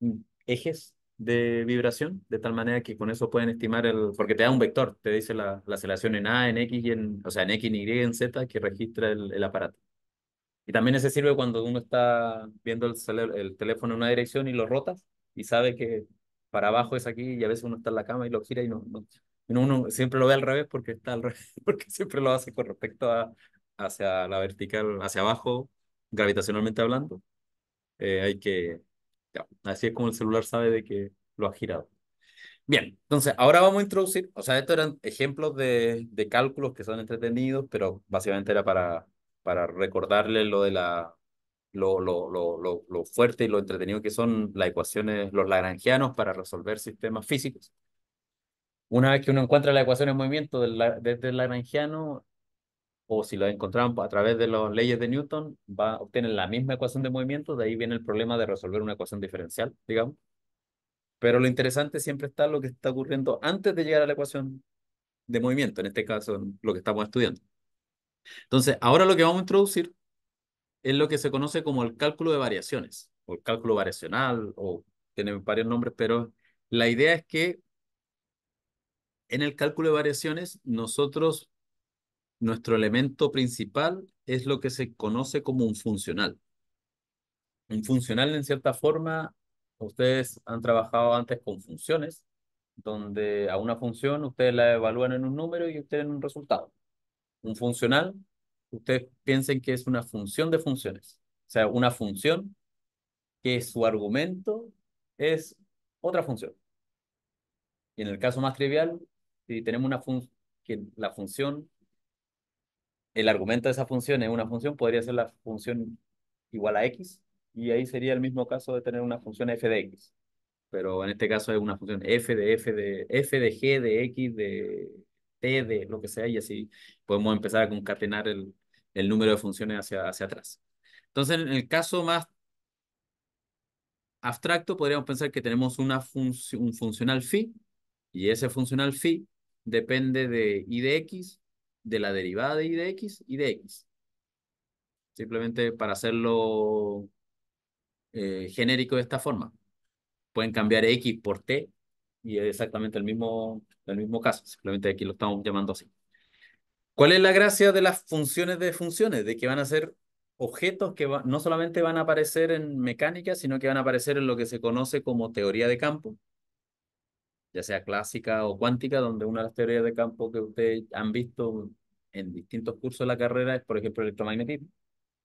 mm, ejes de vibración, de tal manera que con eso pueden estimar el, porque te da un vector, te dice la, la aceleración en A, en X, y en, o sea, en X, Y, en Z, que registra el, aparato. Y también ese sirve cuando uno está viendo el, el teléfono en una dirección y lo rotas y sabe que para abajo es aquí y a veces uno está en la cama y lo gira y no, no uno siempre lo ve al revés porque está al revés, [LAUGHS] porque siempre lo hace con respecto a, hacia la vertical, hacia abajo, gravitacionalmente hablando, eh, hay que, así es como el celular sabe de que lo ha girado. Bien, entonces ahora vamos a introducir, o sea, estos eran ejemplos de, de cálculos que son entretenidos, pero básicamente era para, para recordarle lo de la, lo, lo, lo, fuerte y lo entretenido que son las ecuaciones, los lagrangianos para resolver sistemas físicos. Una vez que uno encuentra la ecuación en movimiento del, la lagrangiano, o si lo encontramos a través de las leyes de Newton, va, a obtener la misma ecuación de movimiento, de ahí viene el problema de resolver una ecuación diferencial, digamos. Pero lo interesante siempre está lo que está ocurriendo antes de llegar a la ecuación de movimiento, en este caso lo que estamos estudiando. Entonces, ahora lo que vamos a introducir es lo que se conoce como el cálculo de variaciones, o el cálculo variacional, o tiene varios nombres, pero la idea es que en el cálculo de variaciones nosotros nuestro elemento principal es lo que se conoce como un funcional. Un funcional, en cierta forma, ustedes han trabajado antes con funciones, donde a una función ustedes la evalúan en un número y obtienen un resultado. Un funcional, ustedes piensen que es una función de funciones. O sea, una función que su argumento es otra función. Y en el caso más trivial, si tenemos una función que la función el argumento de esa función es una función podría ser la función igual a x, y ahí sería el mismo caso de tener una función f de x. Pero en este caso es una función f de f de f de g de x de t de lo que sea, y así podemos empezar a concatenar el, número de funciones hacia, hacia atrás. Entonces, en el caso más abstracto, podríamos pensar que tenemos una un funcional phi, y ese funcional phi depende de y de x de la derivada de y de x y de x. Simplemente para hacerlo eh, genérico de esta forma. Pueden cambiar x por t y es exactamente el mismo, el mismo caso. Simplemente aquí lo estamos llamando así. ¿Cuál es la gracia de las funciones de funciones? De que van a ser objetos que no solamente van a aparecer en mecánica, sino que van a aparecer en lo que se conoce como teoría de campo, ya sea clásica o cuántica, donde una de las teorías de campo que ustedes han visto en distintos cursos de la carrera es, por ejemplo, electromagnetismo,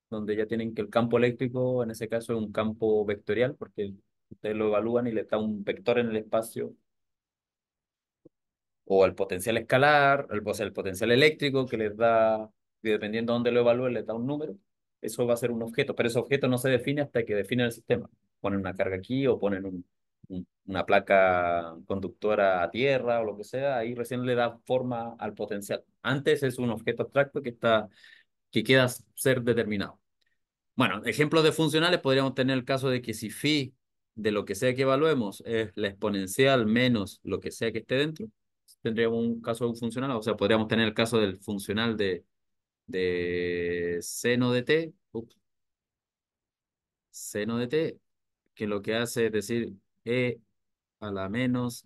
donde ya tienen que el campo eléctrico, en ese caso, es un campo vectorial, porque ustedes lo evalúan y le da un vector en el espacio o el potencial escalar, el, o el potencial eléctrico que les da, y dependiendo de dónde lo evalúen, le da un número, eso va a ser un objeto, pero ese objeto no se define hasta que definen el sistema. Ponen una carga aquí o ponen un, una placa conductora a tierra o lo que sea, ahí recién le da forma al potencial. Antes es un objeto abstracto que, está, que queda ser determinado. Bueno, ejemplos de funcionales podríamos tener el caso de que si phi de lo que sea que evaluemos es la exponencial menos lo que sea que esté dentro, tendríamos un caso de un funcional, o sea, podríamos tener el caso del funcional de, de seno de t, seno de t, que lo que hace es decir e a la menos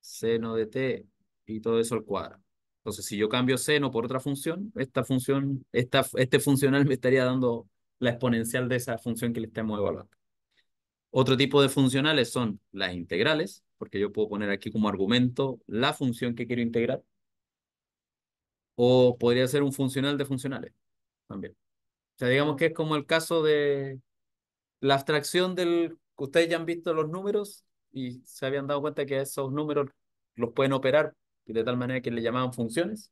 seno de t y todo eso al cuadrado. Entonces, si yo cambio seno por otra función, esta función, esta, este funcional me estaría dando la exponencial de esa función que le estemos evaluando. Otro tipo de funcionales son las integrales, porque yo puedo poner aquí como argumento la función que quiero integrar. O podría ser un funcional de funcionales también. O sea, digamos que es como el caso de la abstracción del ustedes ya han visto los números y se habían dado cuenta que esos números los pueden operar de tal manera que le llamaban funciones.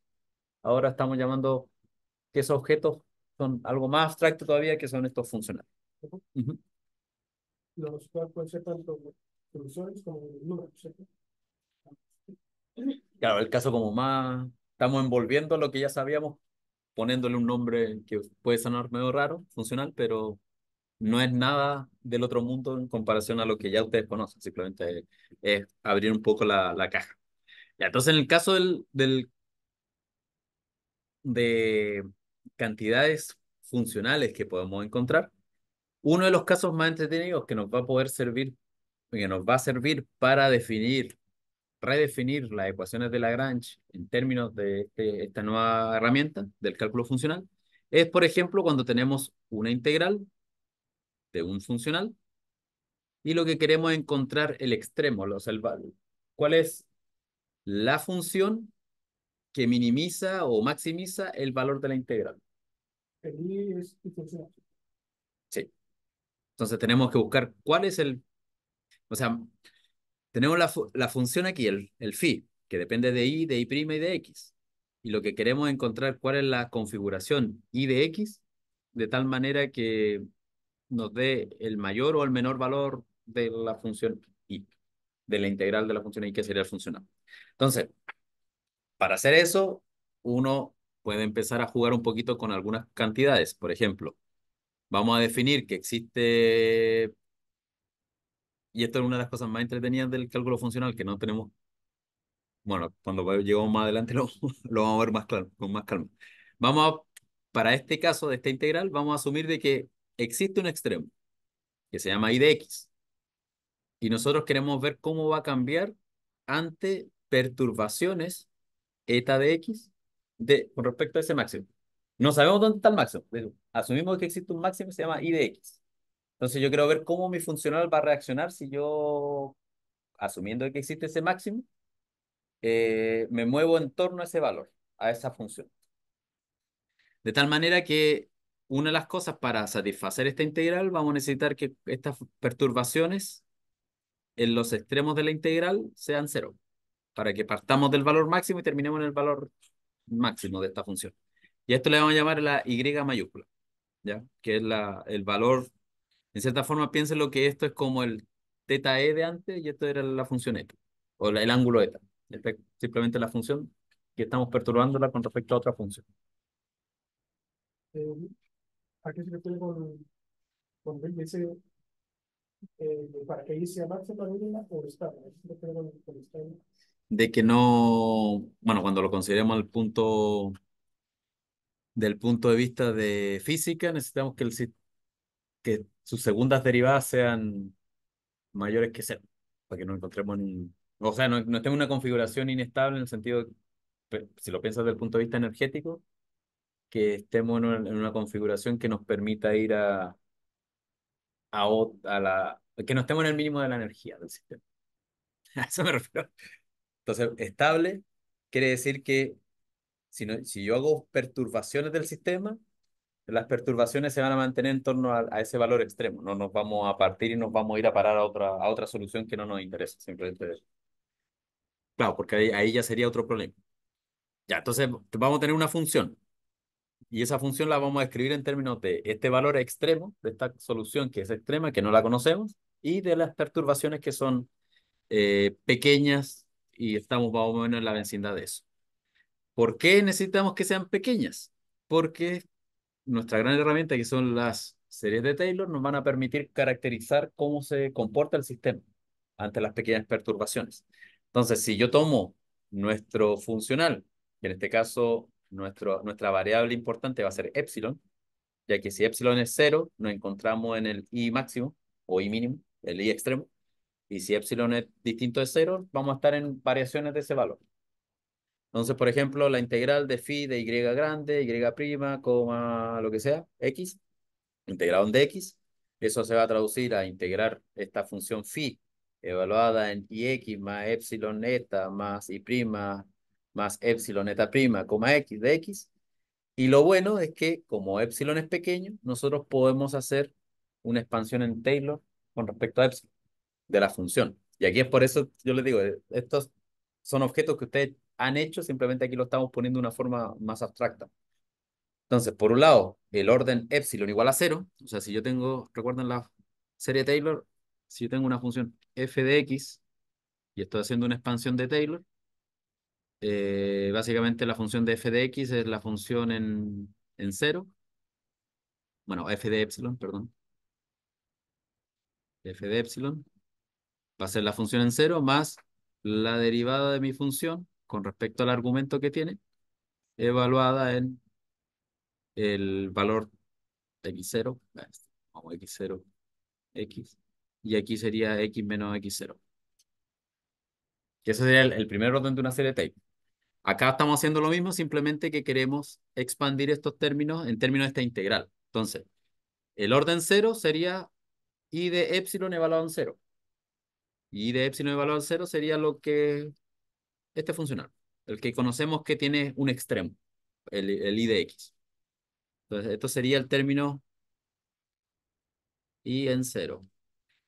Ahora estamos llamando que esos objetos son algo más abstracto todavía que son estos funcionales. Los cuales pueden ser tanto funciones como números. Claro, el caso como más, estamos envolviendo lo que ya sabíamos, poniéndole un nombre que puede sonar medio raro, funcional, pero no es nada del otro mundo en comparación a lo que ya ustedes conocen, simplemente es, abrir un poco la, caja. Ya, entonces, en el caso del, del, de cantidades funcionales que podemos encontrar, uno de los casos más entretenidos que nos va a poder servir, que nos va a servir para definir, redefinir las ecuaciones de Lagrange en términos de este, esta nueva herramienta del cálculo funcional, es, por ejemplo, cuando tenemos una integral un funcional y lo que queremos encontrar el extremo, o sea, el, cuál es la función que minimiza o maximiza el valor de la integral. Sí. Entonces tenemos que buscar cuál es el... O sea, tenemos la, función aquí, el, el phi, que depende de i, de i' y de x. Y lo que queremos encontrar cuál es la configuración i de x, de tal manera que nos dé el mayor o el menor valor de la función y, de la integral de la función y, que sería el funcional. Entonces, para hacer eso, uno puede empezar a jugar un poquito con algunas cantidades. Por ejemplo, vamos a definir que existe, y esto es una de las cosas más entretenidas del cálculo funcional, que no tenemos, bueno, cuando lleguemos más adelante [LAUGHS] lo, lo vamos a ver más claro, con más calma. Vamos a, para este caso de esta integral, vamos a asumir de que existe un extremo que se llama I de X. Y nosotros queremos ver cómo va a cambiar ante perturbaciones eta de X de, con respecto a ese máximo. No sabemos dónde está el máximo. Asumimos que existe un máximo que se llama I de X. Entonces yo quiero ver cómo mi funcional va a reaccionar si yo, asumiendo que existe ese máximo, eh, me muevo en torno a ese valor, a esa función. De tal manera que una de las cosas para satisfacer esta integral, vamos a necesitar que estas perturbaciones en los extremos de la integral sean cero, para que partamos del valor máximo y terminemos en el valor máximo de esta función. Y esto le vamos a llamar la Y mayúscula, ¿ya? que es la, el valor, en cierta forma piensen lo que esto es como el teta e de antes y esto era la función eta, o el ángulo eta. Esta es simplemente la función que estamos perturbándola con respecto a otra función. Eh, aquí se con, con eh, para que ahí sea máxima, o estable. De que no, bueno, cuando lo consideremos al punto, del punto de vista de física, necesitamos que, el, que sus segundas derivadas sean mayores que cero, para que no encontremos o sea, no, no en una configuración inestable en el sentido, si lo piensas desde el punto de vista energético, estemos en una, configuración que nos permita ir a, a, la... que no estemos en el mínimo de la energía del sistema. [LAUGHS] A eso me refiero. Entonces, estable quiere decir que si, si yo hago perturbaciones del sistema, las perturbaciones se van a mantener en torno a, ese valor extremo. No nos vamos a partir y nos vamos a ir a parar a otra, a otra solución que no nos interesa, simplemente Claro, porque ahí, ahí, ya sería otro problema. Ya, entonces vamos a tener una función. Y esa función la vamos a escribir en términos de este valor extremo, de esta solución que es extrema, que no la conocemos, y de las perturbaciones que son eh, pequeñas y estamos más o menos en la vecindad de eso. ¿Por qué necesitamos que sean pequeñas? Porque nuestra gran herramienta, que son las series de Taylor, nos van a permitir caracterizar cómo se comporta el sistema ante las pequeñas perturbaciones. Entonces, si yo tomo nuestro funcional, en este caso nuestra variable importante va a ser epsilon, ya que si epsilon es cero, nos encontramos en el i máximo o i mínimo, el i extremo, y si epsilon es distinto de cero, vamos a estar en variaciones de ese valor. Entonces, por ejemplo, la integral de phi de y grande, y prima, coma, lo que sea, x, integrado de x, eso se va a traducir a integrar esta función phi evaluada en ix más epsilon eta más y prima más epsilon prima, coma x de x. Y lo bueno es que como epsilon es pequeño, nosotros podemos hacer una expansión en Taylor con respecto a epsilon de la función. Y aquí es por eso, yo les digo, estos son objetos que ustedes han hecho, simplemente aquí lo estamos poniendo de una forma más abstracta. Entonces, por un lado, el orden epsilon igual a cero. O sea, si yo tengo, recuerden la serie Taylor, si yo tengo una función f de x y estoy haciendo una expansión de Taylor, eh, básicamente la función de f de x es la función en, en cero. Bueno, f de epsilon, perdón. f de epsilon va a ser la función en cero más la derivada de mi función con respecto al argumento que tiene, evaluada en el valor x0, eh, como x0, x, y aquí sería x menos x0. Que ese sería el, primer orden de una serie de tape. Acá estamos haciendo lo mismo, simplemente que queremos expandir estos términos en términos de esta integral. Entonces, el orden cero sería i de epsilon evaluado en cero. Y de epsilon evaluado en cero sería lo que este funcional, el que conocemos que tiene un extremo, el, el i de x. Entonces, esto sería el término i en cero.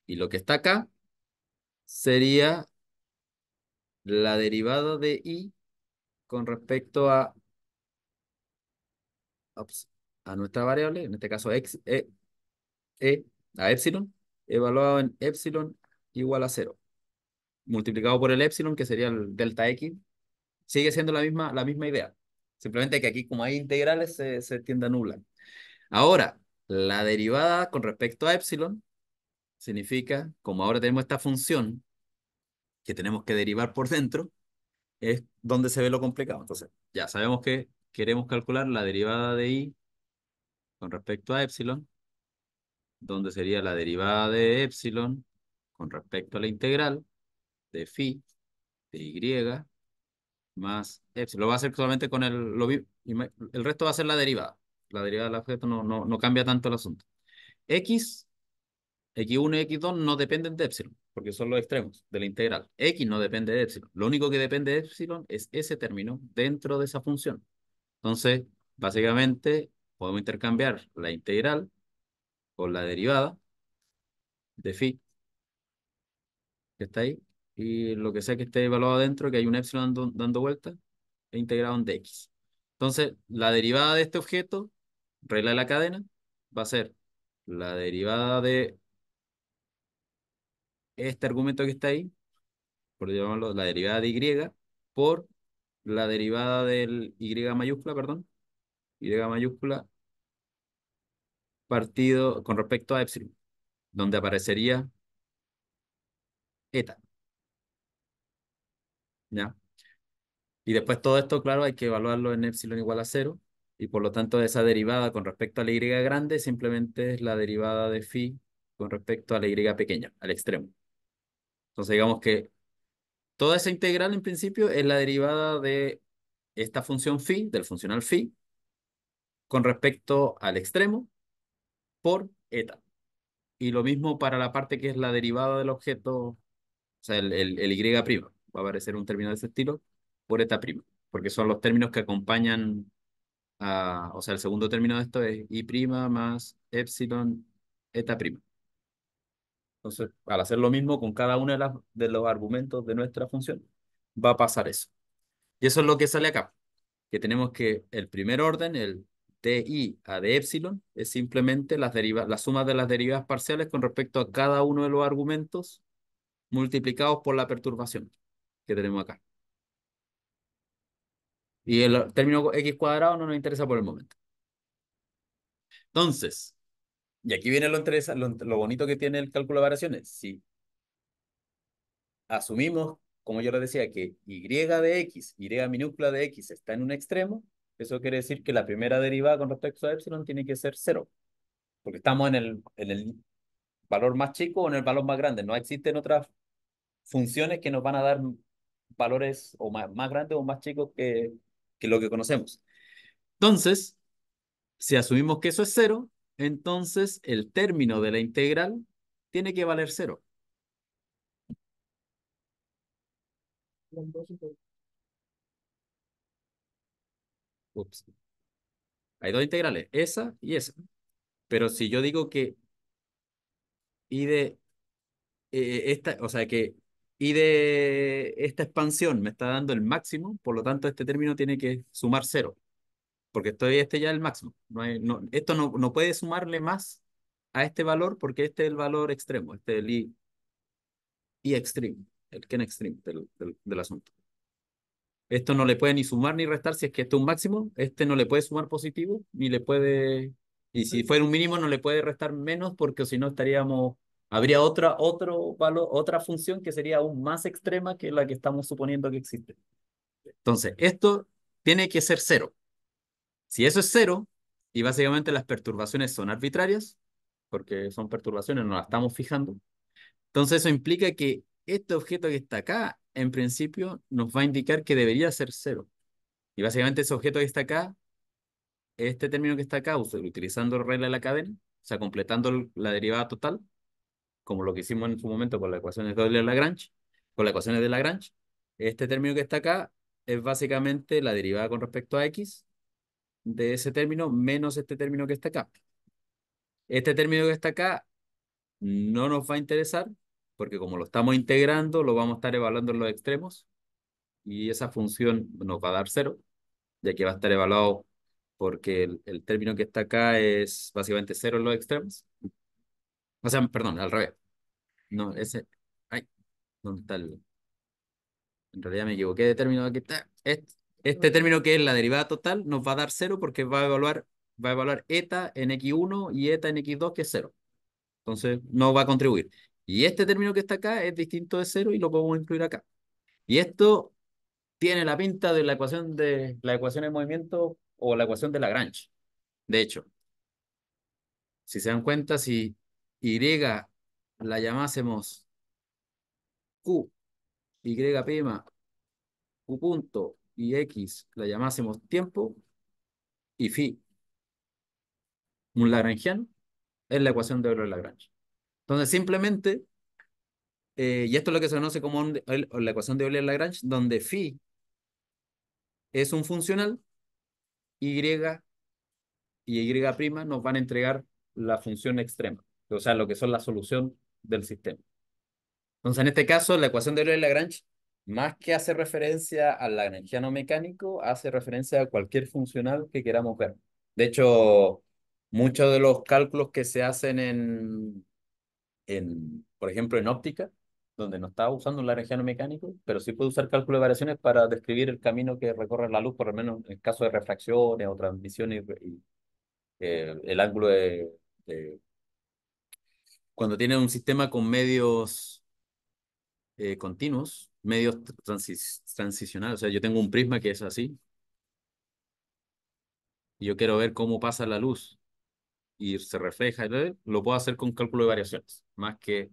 Y lo que está acá sería la derivada de i con respecto a, pues, a nuestra variable, en este caso e, e, a epsilon, evaluado en epsilon igual a cero, multiplicado por el epsilon, que sería el delta x, sigue siendo la misma, la misma idea. Simplemente que aquí, como hay integrales, se, se tiende a nublar. Ahora, la derivada con respecto a epsilon significa, como ahora tenemos esta función que tenemos que derivar por dentro, es donde se ve lo complicado. Entonces, ya sabemos que queremos calcular la derivada de i con respecto a epsilon, donde sería la derivada de epsilon con respecto a la integral de phi de y más epsilon. Lo va a hacer solamente con el... el resto va a ser la derivada. La derivada del objeto no, no, no cambia tanto el asunto. X, X1 y X2 no dependen de epsilon porque son los extremos de la integral. X no depende de epsilon. Lo único que depende de epsilon es ese término dentro de esa función. Entonces, básicamente, podemos intercambiar la integral con la derivada de phi, que está ahí, y lo que sea que esté evaluado adentro, que hay un epsilon dando, dando vuelta, e integrado en dx. Entonces, la derivada de este objeto, regla de la cadena, va a ser la derivada de este argumento que está ahí, por llamarlo la derivada de Y, por la derivada del Y mayúscula, perdón, Y mayúscula partido con respecto a epsilon, donde aparecería eta. ¿Ya? Y después todo esto, claro, hay que evaluarlo en epsilon igual a cero, y por lo tanto esa derivada con respecto a la y grande simplemente es la derivada de phi con respecto a la y pequeña, al extremo. Entonces, digamos que toda esa integral en principio es la derivada de esta función phi, del funcional phi, con respecto al extremo por eta. Y lo mismo para la parte que es la derivada del objeto, o sea, el, y Va a aparecer un término de ese estilo por eta prima, porque son los términos que acompañan a, o sea, el segundo término de esto es y prima más epsilon eta prima. Entonces, al hacer lo mismo con cada uno de, los argumentos de nuestra función, va a pasar eso. Y eso es lo que sale acá, que tenemos que el primer orden, el ti a de epsilon, es simplemente la suma de las derivadas parciales con respecto a cada uno de los argumentos multiplicados por la perturbación que tenemos acá. Y el término x cuadrado no nos interesa por el momento. Entonces, y aquí viene lo, bonito que tiene el cálculo de variaciones. Si asumimos, como yo les decía, que Y de X, Y minúscula de X está en un extremo, eso quiere decir que la primera derivada con respecto a epsilon tiene que ser cero. Porque estamos en el, en el valor más chico o en el valor más grande. No existen otras funciones que nos van a dar valores o más, grandes o más chicos que, que lo que conocemos. Entonces, si asumimos que eso es cero, entonces el término de la integral tiene que valer cero. Hay dos integrales, esa y esa. Pero si yo digo que y de eh, esta, o sea que y de esta expansión me está dando el máximo, por lo tanto este término tiene que sumar cero porque este ya es el máximo. No esto no, no puede sumarle más a este valor porque este es el valor extremo, este es el I, extremo, extreme, el Ken extreme del, del, asunto. Esto no le puede ni sumar ni restar si es que este es un máximo, este no le puede sumar positivo, ni le puede, y si fuera un mínimo no le puede restar menos porque si no estaríamos, habría otra, otro valor, otra función que sería aún más extrema que la que estamos suponiendo que existe. Entonces, esto tiene que ser cero. Si eso es cero, y básicamente las perturbaciones son arbitrarias, porque son perturbaciones, no las estamos fijando, entonces eso implica que este objeto que está acá, en principio, nos va a indicar que debería ser cero. Y básicamente ese objeto que está acá, este término que está acá, utilizando la regla de la cadena, o sea, completando la derivada total, como lo que hicimos en su momento con las ecuaciones de lagrange con las ecuaciones de Lagrange, este término que está acá es básicamente la derivada con respecto a x, de ese término menos este término que está acá. Este término que está acá no nos va a interesar porque como lo estamos integrando, lo vamos a estar evaluando en los extremos y esa función nos va a dar cero, ya que va a estar evaluado porque el, término que está acá es básicamente cero en los extremos. O sea, perdón, al revés. No, ese... Ay, ¿dónde está el...? En realidad me equivoqué de término. Aquí está. Este, este término que es la derivada total nos va a dar 0 porque va a evaluar, va a evaluar eta en x1 y eta en x2 que es 0. Entonces no va a contribuir. Y este término que está acá es distinto de 0 y lo podemos incluir acá. Y esto tiene la pinta de la ecuación de la ecuación de movimiento o la ecuación de Lagrange. De hecho, si se dan cuenta, si y la llamásemos q y q punto y x la llamásemos tiempo y phi, un lagrangiano, es la ecuación de Euler-Lagrange. Entonces simplemente, eh, y esto es lo que se conoce como la ecuación de Euler-Lagrange, donde phi es un funcional, y y y' nos van a entregar la función extrema, o sea, lo que son la solución del sistema. Entonces, en este caso, la ecuación de Euler-Lagrange más que hace referencia al la energía no mecánico, hace referencia a cualquier funcional que queramos ver. De hecho, muchos de los cálculos que se hacen en, en por ejemplo, en óptica, donde no está usando el energía no mecánico, pero sí puede usar cálculo de variaciones para describir el camino que recorre la luz, por lo menos en el caso de refracciones o transmisiones y, eh, el ángulo de, Cuando tiene un sistema con medios eh, continuos, medios transicional, O sea, yo tengo un prisma que es así. Y yo quiero ver cómo pasa la luz y se refleja. Lo puedo hacer con cálculo de variaciones, más que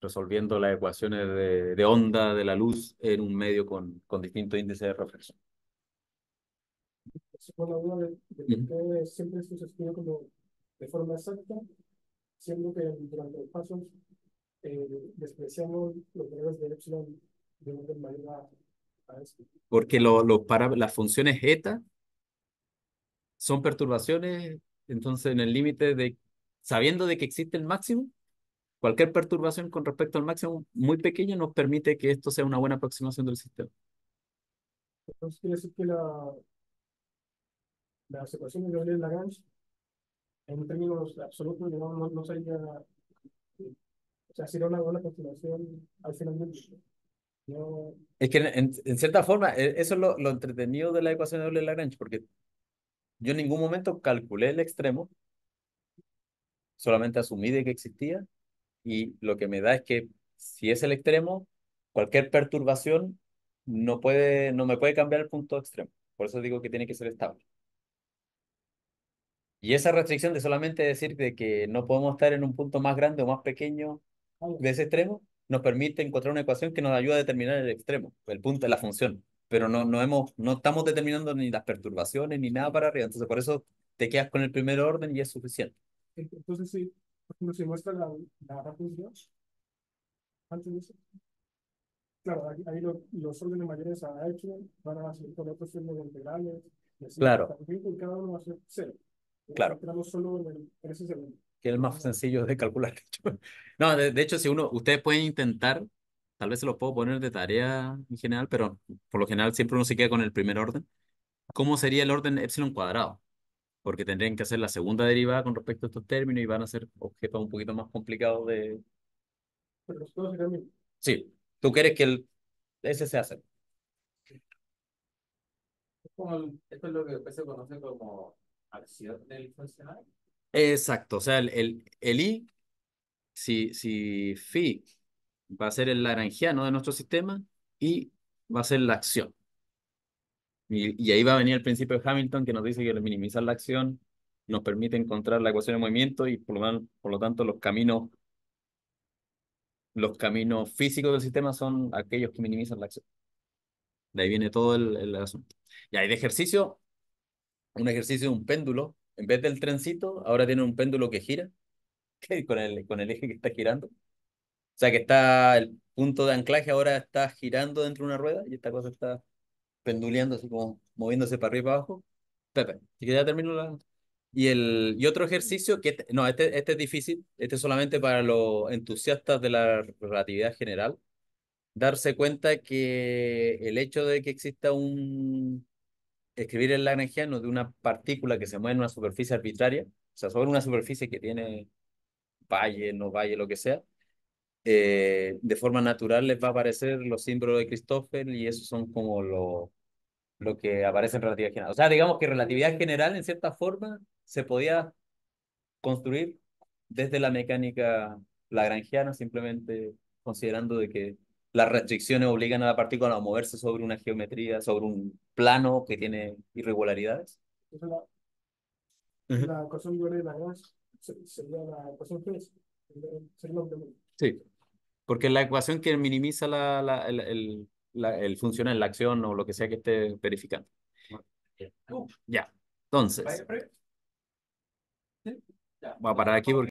resolviendo las ecuaciones de, onda de la luz en un medio con, con distintos índices de reflexión. Por la duda de, que siempre se sostiene como de forma exacta, siendo que durante los pasos eh, despreciamos los valores de epsilon porque lo, para, las funciones eta son perturbaciones, entonces en el límite de, sabiendo de que existe el máximo, cualquier perturbación con respecto al máximo muy pequeña nos permite que esto sea una buena aproximación del sistema. Entonces quiere decir que la, la de Euler-Lagrange en términos absolutos no, no sería, o sea, sería una buena aproximación al final del es que en, cierta forma, e, eso es lo, lo, entretenido de la ecuación de doble Lagrange, porque yo en ningún momento calculé el extremo, solamente asumí de que existía, y lo que me da es que si es el extremo, cualquier perturbación no, puede, no me puede cambiar el punto extremo. Por eso digo que tiene que ser estable. Y esa restricción de solamente decir de que no podemos estar en un punto más grande o más pequeño de ese extremo, nos permite encontrar una ecuación que nos ayuda a determinar el extremo, el punto de la función, pero no, no, hemos, no estamos determinando ni las perturbaciones ni nada para arriba, entonces por eso te quedas con el primer orden y es suficiente. Entonces, sí, por ejemplo, si muestra la, la función, antes de eso, claro, ahí, los, órdenes mayores a H van a ser por otros signos integrales, claro. También, cada uno va a ser cero. Claro. solo en, el, ese que es el más sencillo de calcular. [LAUGHS] no, de, hecho, si uno, ustedes pueden intentar, tal vez se lo puedo poner de tarea en general, pero por lo general siempre uno se queda con el primer orden. ¿Cómo sería el orden epsilon cuadrado? Porque tendrían que hacer la segunda derivada con respecto a estos términos y van a ser objetos un poquito más complicados de... Sí, tú quieres que el... ese se hace. Esto es lo que se conoce como acción del funcionario. Exacto, o sea, el, el, el I, si, si phi va a ser el laranjiano de nuestro sistema y va a ser la acción. Y, ahí va a venir el principio de Hamilton que nos dice que minimizar la acción nos permite encontrar la ecuación de movimiento y por lo, tanto los caminos los caminos físicos del sistema son aquellos que minimizan la acción. De ahí viene todo el, el asunto. Y ahí de ejercicio, un ejercicio de un péndulo en vez del trencito, ahora tiene un péndulo que gira [LAUGHS] con el, con el eje que está girando. O sea que está el punto de anclaje ahora está girando dentro de una rueda y esta cosa está penduleando, así como moviéndose para arriba y para abajo. Pepe, ya termino la... Y, el, otro ejercicio, que este, no, este, este es difícil, este es solamente para los entusiastas de la relatividad general, darse cuenta que el hecho de que exista un, escribir el Lagrangiano de una partícula que se mueve en una superficie arbitraria, o sea, sobre una superficie que tiene valle, no valle, lo que sea, eh, de forma natural les va a aparecer los símbolos de Christoffel y esos son como lo, lo que aparece en relatividad general. O sea, digamos que relatividad general, en cierta forma, se podía construir desde la mecánica lagrangiana, simplemente considerando de que las restricciones obligan a la partícula a moverse sobre una geometría, sobre un plano que tiene irregularidades? La, uh -huh. la sería la ecuación 3. Sí, porque la ecuación que minimiza la, la, el, el, la, la acción o lo que sea que esté verificando. ya, entonces. Voy a parar aquí porque...